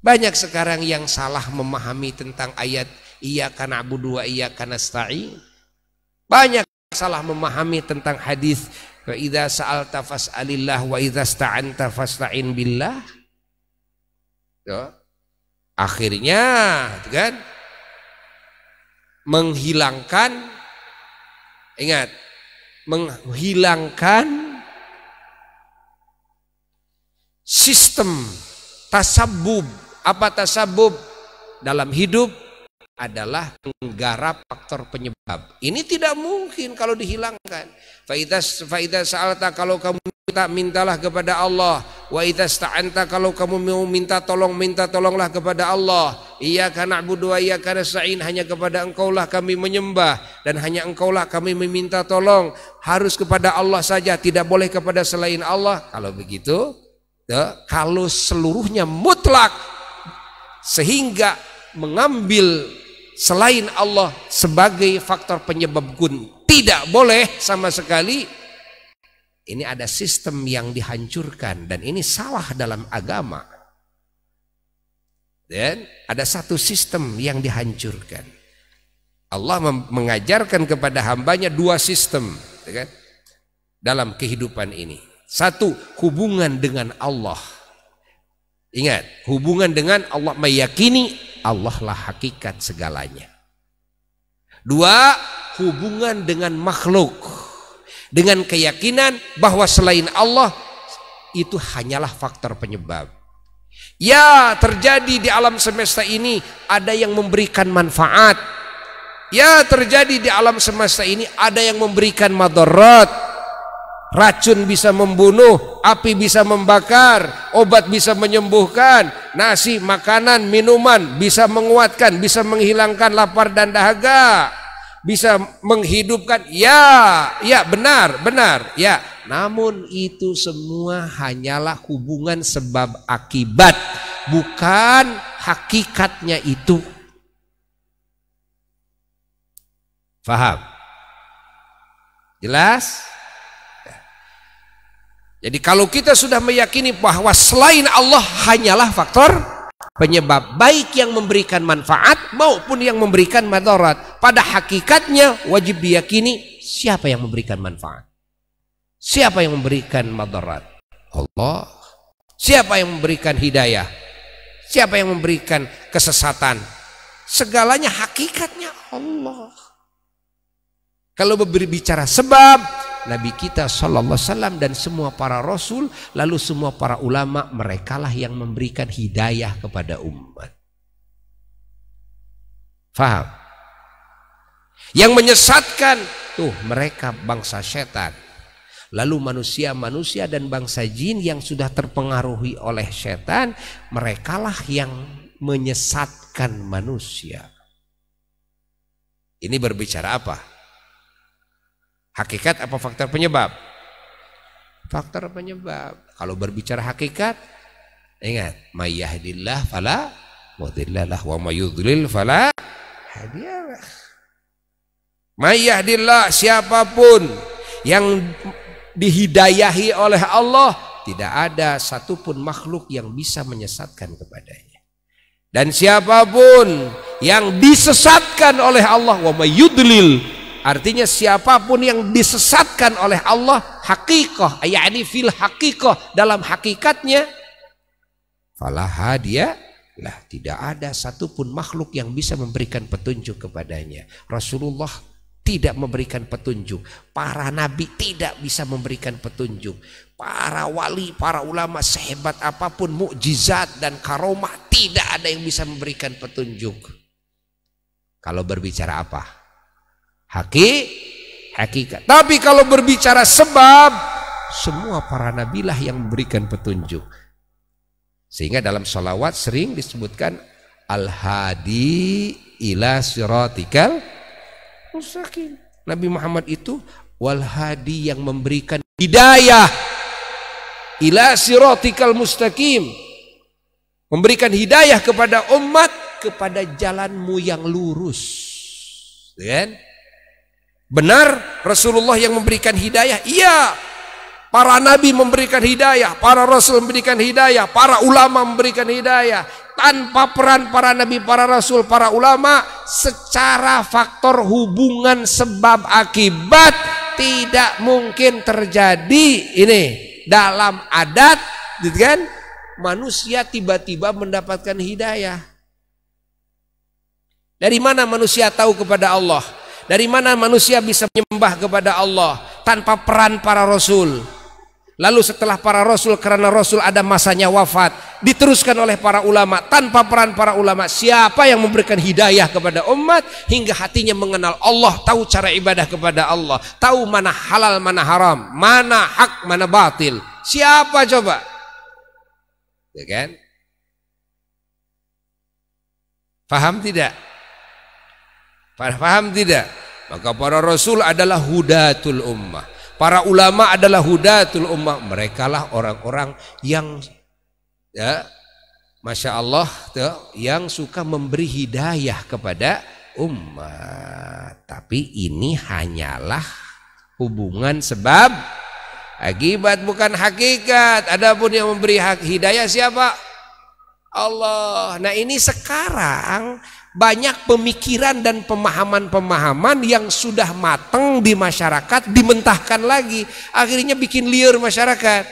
Banyak sekarang yang salah memahami tentang ayat iya karena abu dua iya karena stai. Banyak salah memahami tentang hadis wa saal tafas alilah wa idha sta'an tafas lain billah. Ya. Akhirnya kan menghilangkan Ingat, menghilangkan sistem tasabub. Apa tasabub? Dalam hidup adalah menggarap faktor penyebab. Ini tidak mungkin kalau dihilangkan. Faidah faidah salta kalau kamu minta mintalah kepada Allah Wa sta'anta kalau kamu mau minta tolong minta tolonglah kepada Allah. Iya karena na'budu wa iyyaka nasta'in hanya kepada Engkaulah kami menyembah dan hanya Engkaulah kami meminta tolong. Harus kepada Allah saja, tidak boleh kepada selain Allah. Kalau begitu, ya, kalau seluruhnya mutlak sehingga mengambil selain Allah sebagai faktor penyebab gun tidak boleh sama sekali ini ada sistem yang dihancurkan dan ini salah dalam agama. Dan ada satu sistem yang dihancurkan. Allah mengajarkan kepada hambanya dua sistem ya kan? dalam kehidupan ini. Satu, hubungan dengan Allah. Ingat, hubungan dengan Allah meyakini Allah lah hakikat segalanya. Dua, hubungan dengan makhluk dengan keyakinan bahwa selain Allah itu hanyalah faktor penyebab. Ya, terjadi di alam semesta ini ada yang memberikan manfaat. Ya, terjadi di alam semesta ini ada yang memberikan madorot. Racun bisa membunuh, api bisa membakar, obat bisa menyembuhkan, nasi, makanan, minuman bisa menguatkan, bisa menghilangkan lapar dan dahaga bisa menghidupkan ya ya benar benar ya namun itu semua hanyalah hubungan sebab akibat bukan hakikatnya itu faham jelas ya. jadi kalau kita sudah meyakini bahwa selain Allah hanyalah faktor penyebab baik yang memberikan manfaat maupun yang memberikan madarat pada hakikatnya wajib diyakini siapa yang memberikan manfaat siapa yang memberikan madarat Allah siapa yang memberikan hidayah siapa yang memberikan kesesatan segalanya hakikatnya Allah kalau berbicara sebab, Nabi kita Shallallahu Wasallam dan semua para rasul, lalu semua para ulama, merekalah yang memberikan hidayah kepada umat. Faham? Yang menyesatkan, tuh mereka bangsa setan. Lalu manusia-manusia dan bangsa jin yang sudah terpengaruhi oleh setan, merekalah yang menyesatkan manusia. Ini berbicara apa? Hakikat apa faktor penyebab? Faktor penyebab. Kalau berbicara hakikat, ingat, mayyahdillah fala mudhillalah wa mayyudlil fala hadiyalah. Mayyahdillah siapapun yang dihidayahi oleh Allah tidak ada satupun makhluk yang bisa menyesatkan kepadanya. Dan siapapun yang disesatkan oleh Allah wa mayyudlil Artinya siapapun yang disesatkan oleh Allah hakikoh, yakni fil hakikoh dalam hakikatnya, falah dia lah tidak ada satupun makhluk yang bisa memberikan petunjuk kepadanya. Rasulullah tidak memberikan petunjuk. Para nabi tidak bisa memberikan petunjuk. Para wali, para ulama sehebat apapun mukjizat dan karomah tidak ada yang bisa memberikan petunjuk. Kalau berbicara apa? haki hakikat. Tapi kalau berbicara sebab, semua para nabilah yang memberikan petunjuk. Sehingga dalam sholawat sering disebutkan al-hadi ila sirotikal mustaqim. Nabi Muhammad itu wal hadi yang memberikan hidayah ila sirotikal mustaqim memberikan hidayah kepada umat kepada jalanmu yang lurus kan Benar Rasulullah yang memberikan hidayah? Iya. Para nabi memberikan hidayah, para rasul memberikan hidayah, para ulama memberikan hidayah. Tanpa peran para nabi, para rasul, para ulama, secara faktor hubungan sebab akibat tidak mungkin terjadi ini dalam adat, gitu kan? Manusia tiba-tiba mendapatkan hidayah. Dari mana manusia tahu kepada Allah? Dari mana manusia bisa menyembah kepada Allah tanpa peran para rasul? Lalu setelah para rasul karena rasul ada masanya wafat, diteruskan oleh para ulama tanpa peran para ulama. Siapa yang memberikan hidayah kepada umat hingga hatinya mengenal Allah, tahu cara ibadah kepada Allah, tahu mana halal, mana haram, mana hak, mana batil. Siapa coba? Ya kan? Paham tidak? Para paham tidak? Maka para rasul adalah hudatul ummah. Para ulama adalah hudatul ummah. lah orang-orang yang ya, Masya Allah tuh, yang suka memberi hidayah kepada umat. Tapi ini hanyalah hubungan sebab akibat bukan hakikat. Adapun yang memberi hak hidayah siapa? Allah. Nah ini sekarang banyak pemikiran dan pemahaman-pemahaman yang sudah matang di masyarakat dimentahkan lagi akhirnya bikin liar masyarakat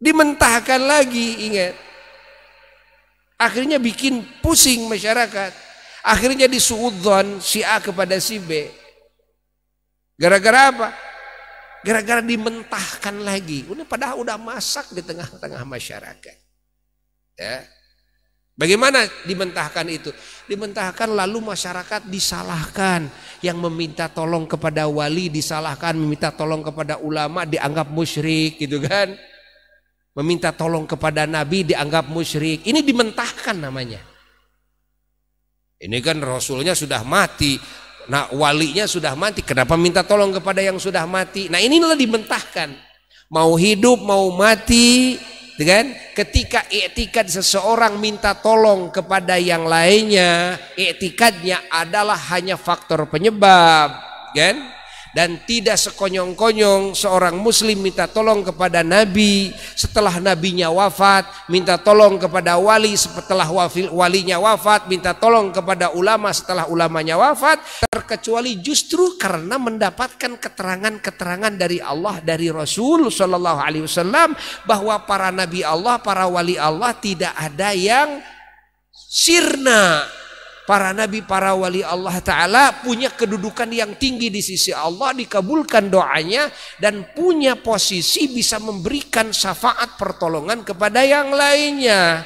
dimentahkan lagi ingat akhirnya bikin pusing masyarakat akhirnya disuudzon si A kepada si B gara-gara apa gara-gara dimentahkan lagi udah padahal udah masak di tengah-tengah masyarakat ya Bagaimana dimentahkan itu? Dimentahkan lalu masyarakat disalahkan. Yang meminta tolong kepada wali disalahkan, meminta tolong kepada ulama dianggap musyrik gitu kan. Meminta tolong kepada nabi dianggap musyrik. Ini dimentahkan namanya. Ini kan rasulnya sudah mati, nah walinya sudah mati, kenapa minta tolong kepada yang sudah mati? Nah inilah dimentahkan. Mau hidup, mau mati, dengan gitu ketika etikat seseorang minta tolong kepada yang lainnya etikatnya adalah hanya faktor penyebab gitu kan dan tidak sekonyong-konyong seorang muslim minta tolong kepada nabi setelah nabinya wafat minta tolong kepada wali setelah walinya wafat minta tolong kepada ulama setelah ulamanya wafat terkecuali justru karena mendapatkan keterangan-keterangan dari Allah dari Rasul Shallallahu alaihi wasallam bahwa para nabi Allah para wali Allah tidak ada yang sirna Para nabi, para wali Allah Ta'ala punya kedudukan yang tinggi di sisi Allah, dikabulkan doanya, dan punya posisi bisa memberikan syafaat pertolongan kepada yang lainnya.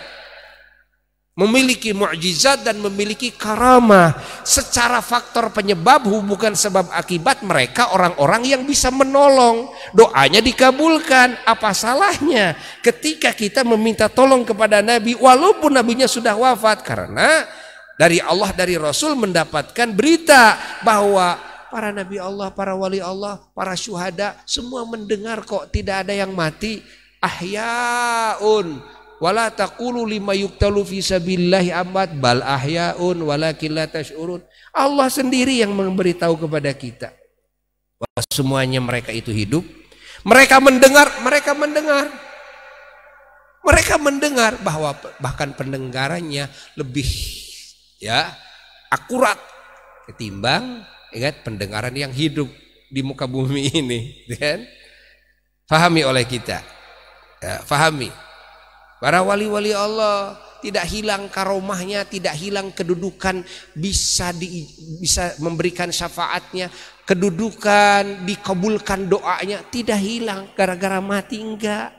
Memiliki mukjizat dan memiliki karamah. Secara faktor penyebab bukan sebab akibat mereka orang-orang yang bisa menolong. Doanya dikabulkan. Apa salahnya ketika kita meminta tolong kepada Nabi walaupun Nabinya sudah wafat. Karena dari Allah dari Rasul mendapatkan berita bahwa para nabi Allah, para wali Allah, para syuhada semua mendengar kok tidak ada yang mati. Ahyaun wala taqulu lima yuktalu fi sabilillahi amat bal ahyaun walakin la tashurun. Allah sendiri yang memberitahu kepada kita bahwa semuanya mereka itu hidup. Mereka mendengar, mereka mendengar. Mereka mendengar bahwa bahkan pendengarannya lebih ya akurat ketimbang ingat ya kan, pendengaran yang hidup di muka bumi ini ya kan fahami oleh kita ya, fahami para wali-wali Allah tidak hilang karomahnya, tidak hilang kedudukan, bisa di, bisa memberikan syafaatnya, kedudukan dikabulkan doanya, tidak hilang gara-gara mati enggak.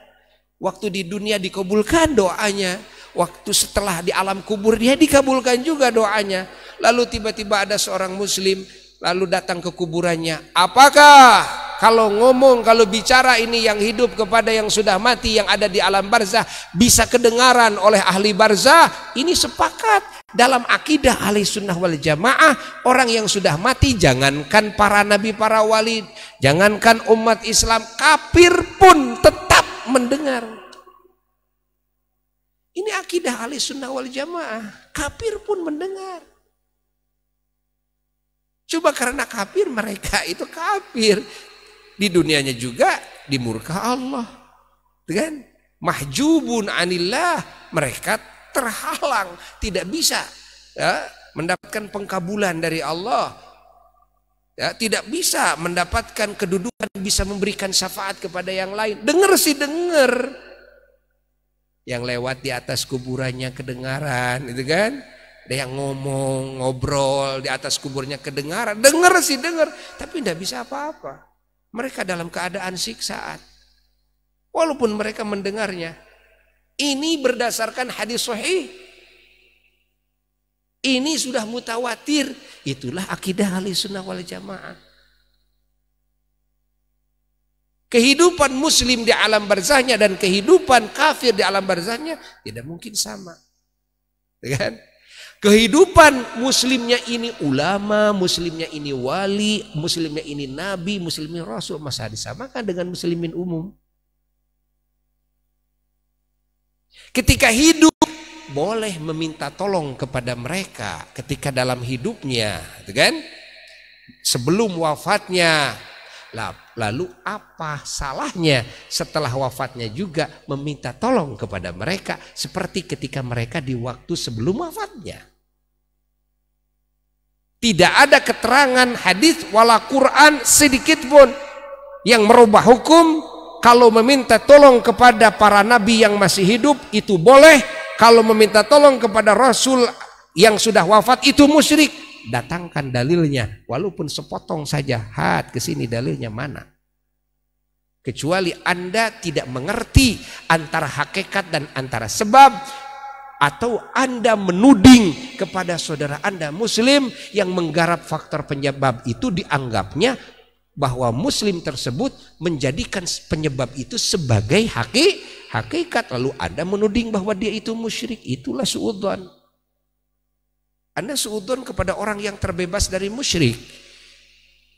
Waktu di dunia dikabulkan doanya. Waktu setelah di alam kubur dia dikabulkan juga doanya. Lalu tiba-tiba ada seorang muslim lalu datang ke kuburannya. Apakah kalau ngomong, kalau bicara ini yang hidup kepada yang sudah mati yang ada di alam barzah bisa kedengaran oleh ahli barzah? Ini sepakat dalam akidah ahli sunnah wal jamaah orang yang sudah mati jangankan para nabi para wali jangankan umat Islam kapir pun tetap mendengar. Ini akidah ahli sunnah wal jamaah. Kapir pun mendengar. Coba karena kafir mereka itu kafir. Di dunianya juga di dimurka Allah. Dengan gitu mahjubun anillah. Mereka terhalang. Tidak bisa ya, mendapatkan pengkabulan dari Allah ya, tidak bisa mendapatkan kedudukan bisa memberikan syafaat kepada yang lain dengar sih dengar yang lewat di atas kuburannya kedengaran itu kan ada yang ngomong ngobrol di atas kuburnya kedengaran dengar sih dengar tapi tidak bisa apa-apa mereka dalam keadaan siksaan walaupun mereka mendengarnya ini berdasarkan hadis sahih ini sudah mutawatir. Itulah akidah ahli sunnah wal jamaah. Kehidupan muslim di alam barzahnya dan kehidupan kafir di alam barzahnya tidak mungkin sama. Ya kan? Kehidupan muslimnya ini ulama, muslimnya ini wali, muslimnya ini nabi, muslimnya rasul. Masa disamakan dengan muslimin umum? Ketika hidup boleh meminta tolong kepada mereka ketika dalam hidupnya, gitu kan? Sebelum wafatnya. Lalu apa salahnya setelah wafatnya juga meminta tolong kepada mereka seperti ketika mereka di waktu sebelum wafatnya? Tidak ada keterangan hadis wala Quran sedikit pun yang merubah hukum kalau meminta tolong kepada para nabi yang masih hidup itu boleh kalau meminta tolong kepada Rasul yang sudah wafat itu musyrik. Datangkan dalilnya, walaupun sepotong saja. Hat ke sini dalilnya mana? Kecuali Anda tidak mengerti antara hakikat dan antara sebab atau Anda menuding kepada saudara Anda muslim yang menggarap faktor penyebab itu dianggapnya bahwa muslim tersebut menjadikan penyebab itu sebagai haki, hakikat lalu Anda menuding bahwa dia itu musyrik itulah suudon Anda suudon kepada orang yang terbebas dari musyrik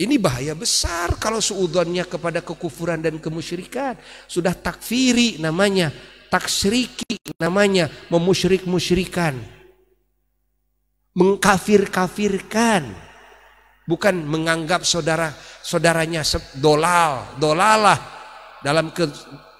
ini bahaya besar kalau suudonnya kepada kekufuran dan kemusyrikan sudah takfiri namanya taksriki namanya memusyrik-musyrikan mengkafir-kafirkan bukan menganggap saudara saudaranya dolal, dolalah dalam ke,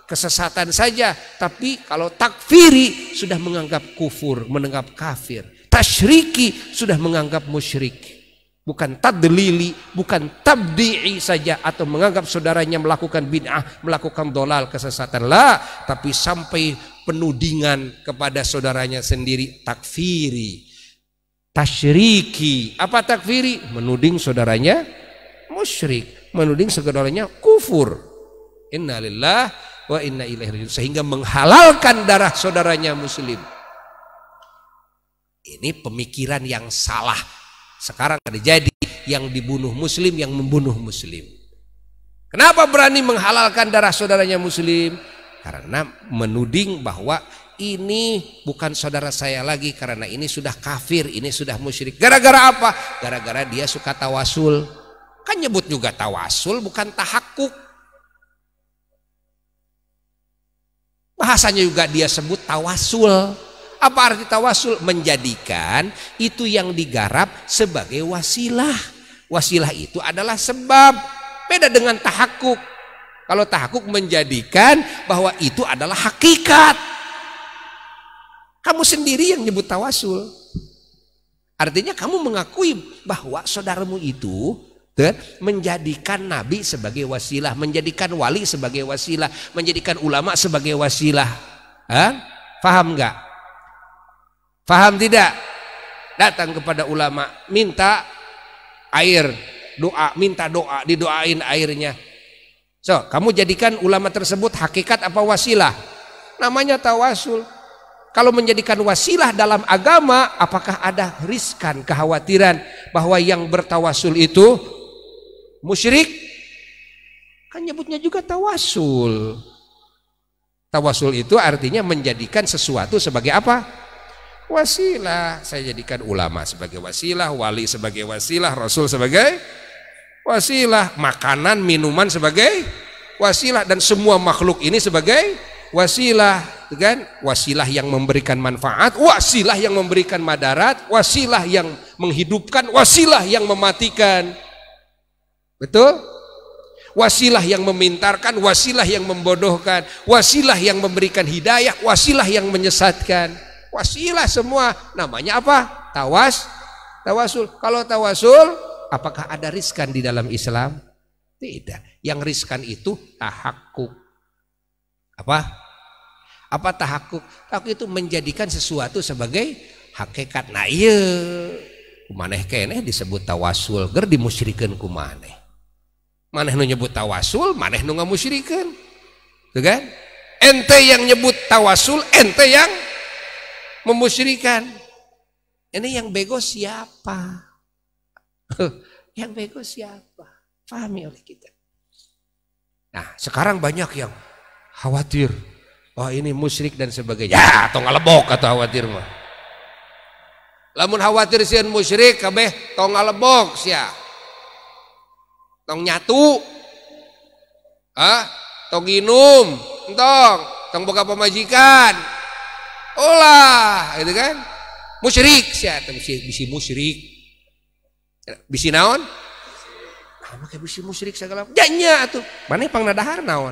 kesesatan saja, tapi kalau takfiri sudah menganggap kufur, menganggap kafir. Tasyriki sudah menganggap musyrik. Bukan tadlili, bukan tabdi'i saja atau menganggap saudaranya melakukan bid'ah, melakukan dolal kesesatan lah, tapi sampai penudingan kepada saudaranya sendiri takfiri tasyriki. Apa takfiri? Menuding saudaranya musyrik, menuding saudaranya kufur. Innalillah wa inna ilaihi sehingga menghalalkan darah saudaranya muslim. Ini pemikiran yang salah. Sekarang ada jadi yang dibunuh muslim yang membunuh muslim. Kenapa berani menghalalkan darah saudaranya muslim? Karena menuding bahwa ini bukan saudara saya lagi karena ini sudah kafir, ini sudah musyrik. Gara-gara apa? Gara-gara dia suka tawasul. Kan nyebut juga tawasul bukan tahakuk. Bahasanya juga dia sebut tawasul. Apa arti tawasul? Menjadikan itu yang digarap sebagai wasilah. Wasilah itu adalah sebab. Beda dengan tahakuk. Kalau tahakuk menjadikan bahwa itu adalah hakikat. Kamu sendiri yang nyebut tawasul. Artinya kamu mengakui bahwa saudaramu itu menjadikan nabi sebagai wasilah, menjadikan wali sebagai wasilah, menjadikan ulama sebagai wasilah. Hah? Faham nggak? Faham tidak? Datang kepada ulama, minta air, doa, minta doa, didoain airnya. So, kamu jadikan ulama tersebut hakikat apa wasilah? Namanya tawasul kalau menjadikan wasilah dalam agama, apakah ada riskan kekhawatiran bahwa yang bertawasul itu musyrik? Kan nyebutnya juga tawasul. Tawasul itu artinya menjadikan sesuatu sebagai apa? Wasilah. Saya jadikan ulama sebagai wasilah, wali sebagai wasilah, rasul sebagai wasilah, makanan, minuman sebagai wasilah dan semua makhluk ini sebagai wasilah kan wasilah yang memberikan manfaat wasilah yang memberikan madarat wasilah yang menghidupkan wasilah yang mematikan betul wasilah yang memintarkan wasilah yang membodohkan wasilah yang memberikan hidayah wasilah yang menyesatkan wasilah semua namanya apa tawas tawasul kalau tawasul apakah ada riskan di dalam Islam tidak yang riskan itu tahakuk apa apa tahakuk? Tahakuk itu menjadikan sesuatu sebagai hakikat. Nah iya kumaneh kene disebut tawasul ger dimusyrikan kumaneh maneh nu nyebut tawasul maneh nu ngamusyrikan tuh kan ente yang nyebut tawasul ente yang memusyrikan ini yang bego siapa yang bego siapa pahami oleh kita nah sekarang banyak yang khawatir oh ini musyrik dan sebagainya ya atau ngalebok atau khawatir mah lamun khawatir sih musyrik kabeh tong ngalebok ya, tong nyatu ah tong ginum entong tong buka pemajikan olah gitu kan musyrik sia bisi, bisi musyrik bisi naon Nah, kayak bisi musyrik segala janya ya, tuh mana pang nadahar naon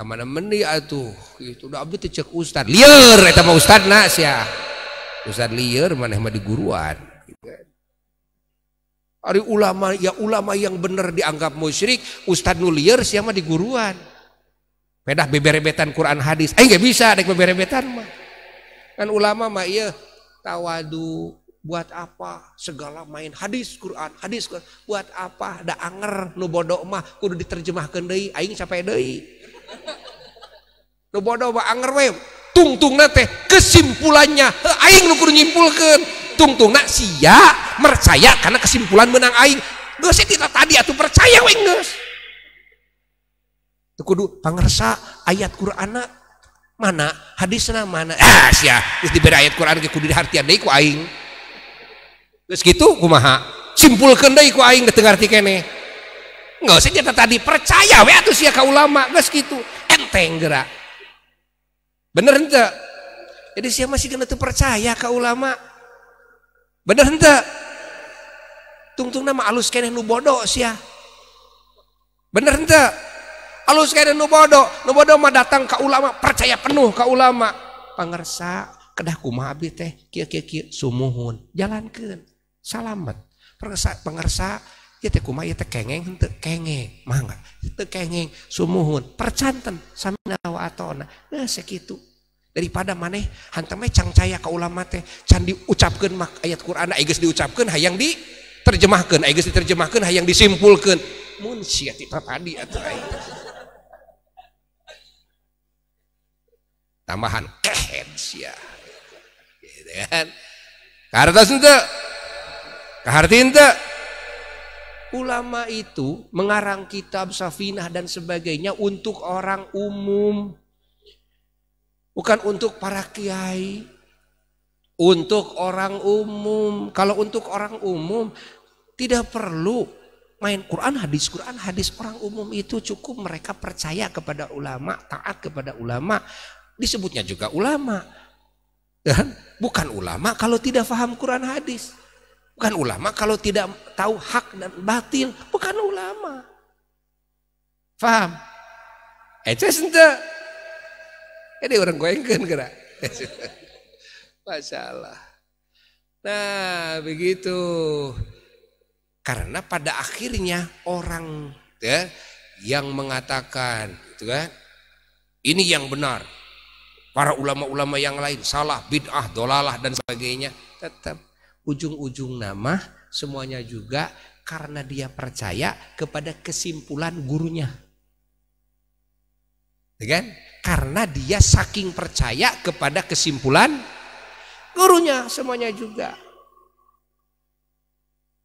manauhar diguru hari ulama ya ulama yang bener dianggap musyrik Ustadz nu liar siapa di guruan pedah bebebetan Quran hadis eh, nggak bisatan ulama tawaduh buat apa segala main hadits Quran hadis buat apandak anger lo boddo mah udah diterjemahkan Deing sampai De coba boddobaer tungtung teh kesimpulannyainguku nyimpulkan tungtung nga si mercaya karena kesimpulan menang air dosi tidak tadiuh percaya wedu panngersa ah, ayat Quran mana hadis nama di ayat Quranhati gitumaha simpul kenda kene senjata tadi percaya kau ulamaente bener jadi saya masih tuh percaya kau ulama benertungtung namalusdoner datang ke ulama percaya penuh kau ulama pengersa kedahku ma teh jalankan salamet pengersaan ya teh kumaha ya teh kengeng henteu kengeng mangga teu kengeng sumuhun percanten samina wa atona nah sekitu daripada maneh hantam meh cangcaya ka ulama teh can diucapkeun mah ayat Quran aya geus diucapkeun hayang di terjemahkan, geus diterjemahkan, hayang yang mun sia ti tadi atuh tambahan kehen, sia gitu kan kartos henteu kaharti henteu ulama itu mengarang kitab safinah dan sebagainya untuk orang umum. Bukan untuk para kiai, untuk orang umum. Kalau untuk orang umum tidak perlu main Quran, hadis Quran, hadis orang umum itu cukup mereka percaya kepada ulama, taat kepada ulama. Disebutnya juga ulama. Dan bukan ulama kalau tidak paham Quran hadis. Bukan ulama kalau tidak tahu hak dan batil, bukan ulama. Faham? Ece eh, senja, ini orang goengkeun kira, Masya Allah. Nah, begitu. Karena pada akhirnya orang ya, yang mengatakan, gitu kan, ini yang benar. Para ulama-ulama yang lain salah, bid'ah, dolalah dan sebagainya tetap ujung-ujung nama semuanya juga karena dia percaya kepada kesimpulan gurunya. Ya kan? Karena dia saking percaya kepada kesimpulan gurunya semuanya juga.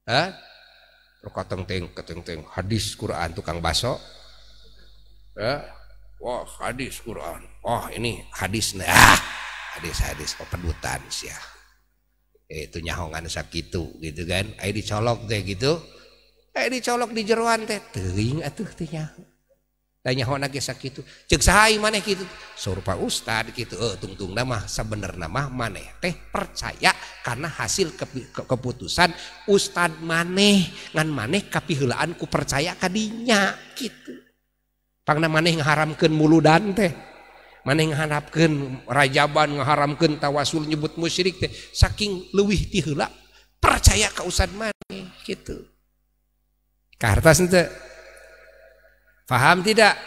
Hah? Keteng teng keteng teng hadis Quran tukang baso. Hah? Wah, hadis Quran. Oh, ini hadis. Ah, hadis-hadis pedutan sih ya. Eh, itu nyahongan gitu gitu colok deh gitu colok di jeuan teh maneh giturupa Ustad gitu eh, tungtung nama sebenarnya nama maneh teh percaya karena hasil ke keputusan Ustad maneh ngan maneh tapi hilaanku percaya tadinya gitu maneh mengharamkan mulu dan teh mana yang harapkan rajaban ngaharamkan tawasul nyebut musyrik teh saking lebih ti percaya ke usad mana gitu kata sente paham tidak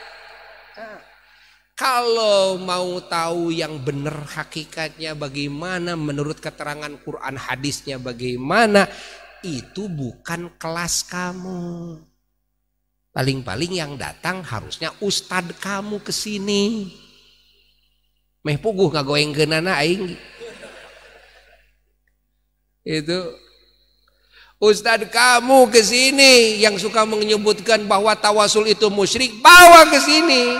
kalau mau tahu yang benar hakikatnya bagaimana menurut keterangan Quran hadisnya bagaimana itu bukan kelas kamu paling-paling yang datang harusnya ustadz kamu ke sini meh puguh ngagoeng kenana aing itu Ustadz kamu ke sini yang suka menyebutkan bahwa tawasul itu musyrik bawa ke sini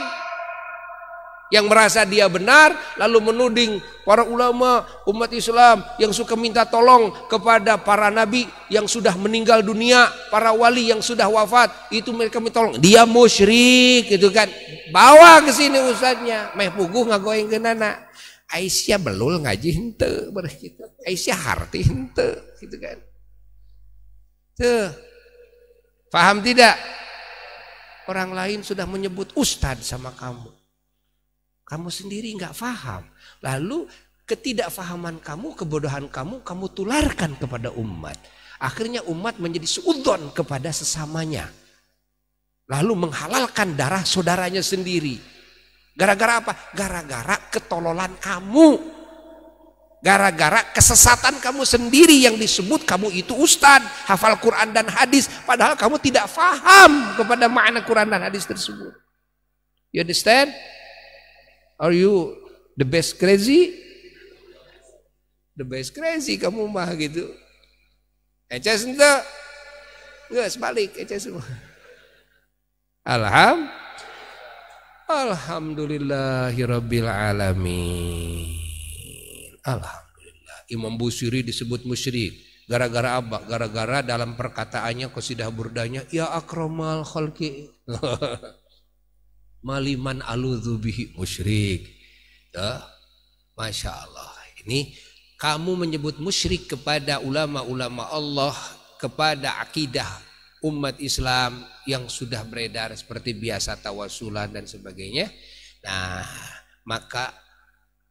yang merasa dia benar lalu menuding para ulama umat Islam yang suka minta tolong kepada para nabi yang sudah meninggal dunia, para wali yang sudah wafat, itu mereka minta tolong. Dia musyrik gitu kan. Bawa ke sini ustaznya, meh puguh ngagoeng nana Aisyah belul ngaji hente bareng gitu. Aisyah harti hente gitu kan. Tuh. Paham tidak? Orang lain sudah menyebut ustad sama kamu. Kamu sendiri nggak paham. Lalu ketidakfahaman kamu, kebodohan kamu, kamu tularkan kepada umat. Akhirnya umat menjadi seudon kepada sesamanya. Lalu menghalalkan darah saudaranya sendiri. Gara-gara apa? Gara-gara ketololan kamu. Gara-gara kesesatan kamu sendiri yang disebut kamu itu ustad, hafal Quran dan hadis. Padahal kamu tidak faham kepada makna Quran dan hadis tersebut. You understand? Are you the best crazy? The best crazy kamu mah gitu. Eces ente. Enggak sebalik eces semua. Alhamdulillah, Alhamdulillahirabbil alamin. Alhamdulillah. Imam Busiri disebut musyrik. Gara-gara apa? Gara-gara dalam perkataannya kosidah burdanya ya akromal khalki. maliman aludzu bihi musyrik. Ya. Masya Allah. Ini kamu menyebut musyrik kepada ulama-ulama Allah, kepada akidah umat Islam yang sudah beredar seperti biasa tawasulan dan sebagainya. Nah, maka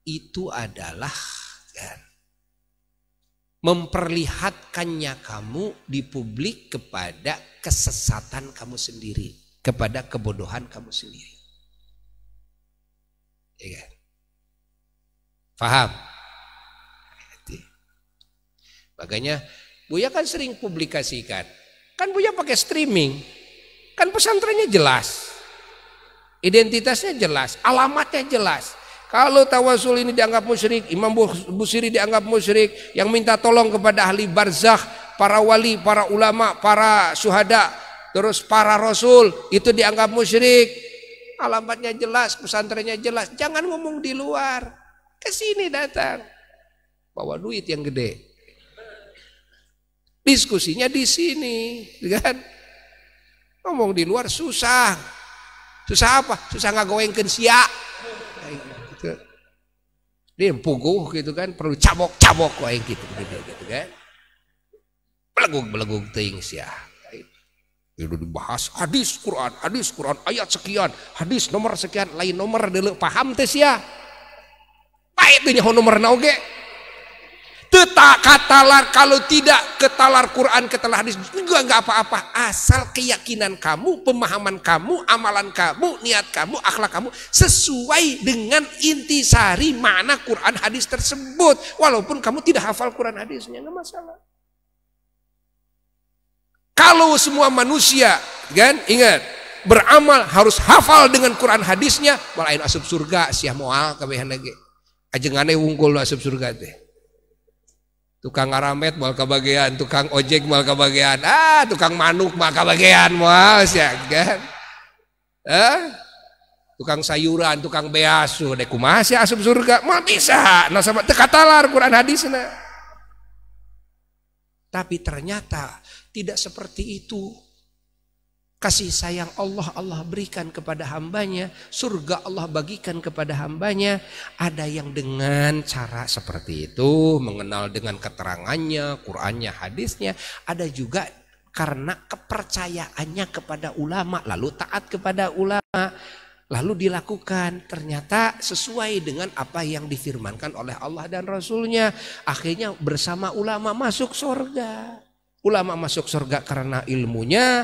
itu adalah kan, memperlihatkannya kamu di publik kepada kesesatan kamu sendiri, kepada kebodohan kamu sendiri. Ya kan? Faham? Makanya Buya kan sering publikasikan. Kan Buya pakai streaming. Kan pesantrennya jelas. Identitasnya jelas, alamatnya jelas. Kalau tawasul ini dianggap musyrik, Imam Busiri dianggap musyrik, yang minta tolong kepada ahli barzakh, para wali, para ulama, para syuhada, terus para rasul, itu dianggap musyrik alamatnya jelas, pesantrennya jelas. Jangan ngomong di luar. Ke sini datang. Bawa duit yang gede. Diskusinya di sini, kan? Ngomong di luar susah. Susah apa? Susah ngagoengkeun sia. Gitu. Dia puguh gitu kan, perlu cabok-cabok wae gitu, gitu, gitu kan. Belegug-belegug teuing sia. Itu dibahas hadis Quran, hadis Quran, ayat sekian, hadis nomor sekian, lain nomor dulu paham tes ya. Baik punya nomor nauge. Tetak katalar kalau tidak ketalar Quran, ketalar hadis juga nggak apa-apa. Asal keyakinan kamu, pemahaman kamu, amalan kamu, niat kamu, akhlak kamu sesuai dengan intisari mana Quran hadis tersebut. Walaupun kamu tidak hafal Quran hadisnya nggak masalah. Kalau semua manusia kan ingat beramal harus hafal dengan Quran hadisnya walain asub asup surga siah moal kabehan lagi ajengane wungkul asup surga teh tukang aramet mal kebagian tukang ojek mal kebagian ah tukang manuk mal kebagian moal sia kan eh? tukang sayuran tukang beas dek kumaha asup surga mah bisa nah sama teu katalar Quran hadisnya. tapi ternyata tidak seperti itu. Kasih sayang Allah, Allah berikan kepada hambanya. Surga Allah bagikan kepada hambanya. Ada yang dengan cara seperti itu. Mengenal dengan keterangannya, Qurannya, hadisnya. Ada juga karena kepercayaannya kepada ulama. Lalu taat kepada ulama lalu dilakukan ternyata sesuai dengan apa yang difirmankan oleh Allah dan Rasulnya akhirnya bersama ulama masuk surga Ulama masuk surga karena ilmunya,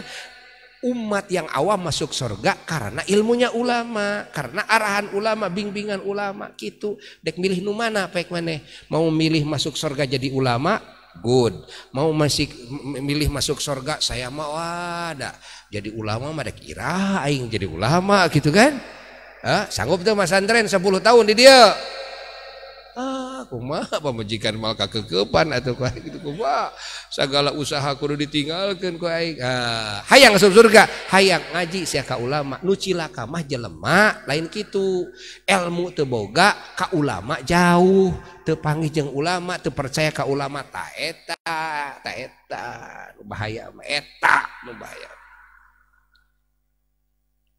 umat yang awam masuk surga karena ilmunya ulama, karena arahan ulama, bimbingan ulama gitu. Dek milih nu mana pek mana? Mau milih masuk surga jadi ulama? Good. Mau masih milih masuk surga saya mau ada. Jadi ulama mah dek ira aing jadi ulama gitu kan? Eh, sanggup tuh Mas Andren 10 tahun di dia kumaha pemajikan mal kekepan atau ku aing gitu kumaha segala usaha kudu ditinggalkan ku aing ah hayang asup surga hayang ngaji sia ka ulama nu cilaka mah jelema lain kitu ilmu teu boga ka ulama jauh teu panggih ulama terpercaya percaya ka ulama ta eta ta eta bahaya mah eta bahaya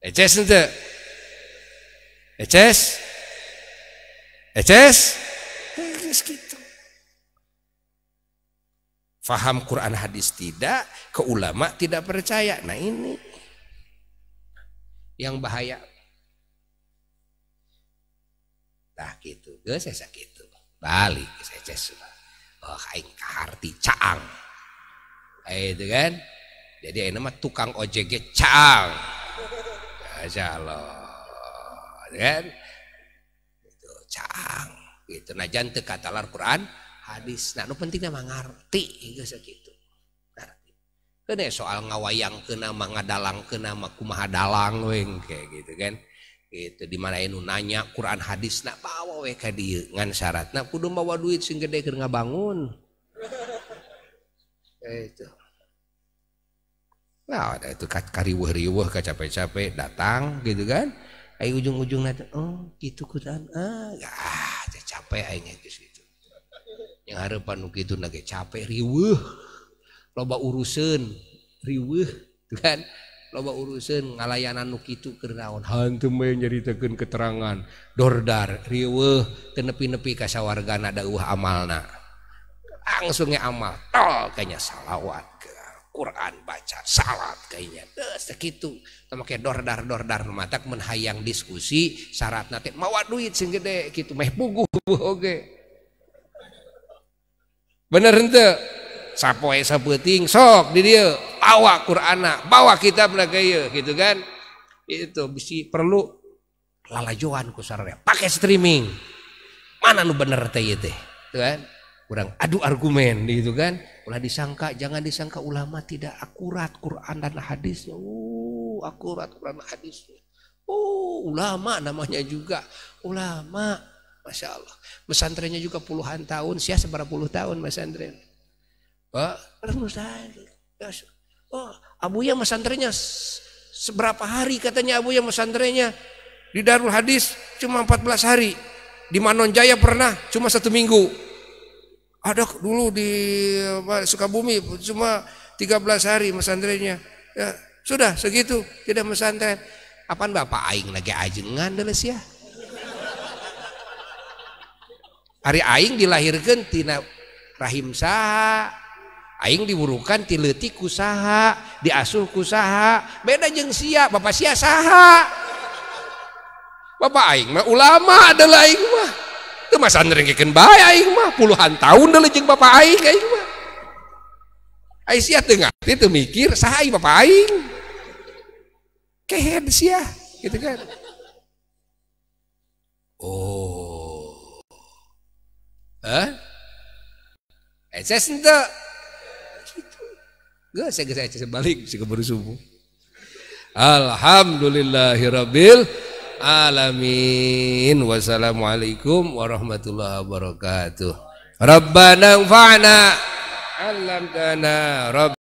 Eces ente? Eces? Eces? Hai gitu. Faham Quran hadis tidak, ke ulama tidak percaya. Nah ini yang bahaya. Nah gitu, gue saya sakit balik saya cesu. Oh aing kaharti caang. Eh, itu kan. Jadi ini mah tukang ojek caang. Masya Allah. Kan? Itu caang gitu nah jante kata lar Quran hadis nah nu nama ngerti, ngarti segitu, ngerti. kena ya soal ngawayang kena ngadalang kena makumaha dalang weng kayak gitu kan gitu di mana enu ya nanya Quran hadis nak bawa we ka ngan syarat nak kudu bawa duit sing gede keur ngabangun itu Nah, ada itu kariwah riwah capek-capek datang gitu kan. Ayo ujung-ujung nanti, oh gitu Quran. Ah, ah punya di situpanki capek riweh loba urusen riweh loba urusen ngalayanan Nuki itu kenaun hantu menyeri teken keterangan dordar riweh tenepi- nepi kasca wargan ada uh amalna langsungnya amamat to kayaknya salawaatkan Quran baca salat kayaknya terus eh, segitu kayak dor dar dor dar mata menghayang diskusi syarat nanti mawa duit segede deh gitu meh bugu oke bener ente sapoe sapeting sok di dia bawa Qurana bawa kitab kayak gitu kan itu bisa perlu lalajuan kusarnya pakai streaming mana lu bener teh itu kan kurang adu argumen gitu kan ulah disangka jangan disangka ulama tidak akurat Quran dan hadisnya uh akurat Quran hadisnya oh ulama namanya juga ulama masya Allah pesantrennya juga puluhan tahun sih seberapa puluh tahun pesantren pak oh Abu yang pesantrennya seberapa hari katanya Abu yang pesantrennya di Darul Hadis cuma 14 hari di Manonjaya pernah cuma satu minggu ada dulu di Sukabumi cuma 13 hari mesantrennya Ya, sudah segitu tidak mesantren. Apaan Bapak aing lagi ajengan deles ya? hari aing dilahirkan tina rahim saha. Aing diburukan ti leutik kusaha, diasuh kusaha. Beda jeng sia, Bapak sia saha. Bapak aing mah ulama adalah aing mah masa nerengkekeun bae aing mah puluhan tahun deui jeung bapak aing aing mah aing sia teu ngerti teu mikir saha aing bapak aing kehed sia gitu kan oh hah eces ente gitu Gak, saya geus eces balik sih keburu subuh Alhamdulillahirabbil alamin. Wassalamualaikum warahmatullahi wabarakatuh. Rabbana fa'na 'allamtana rabb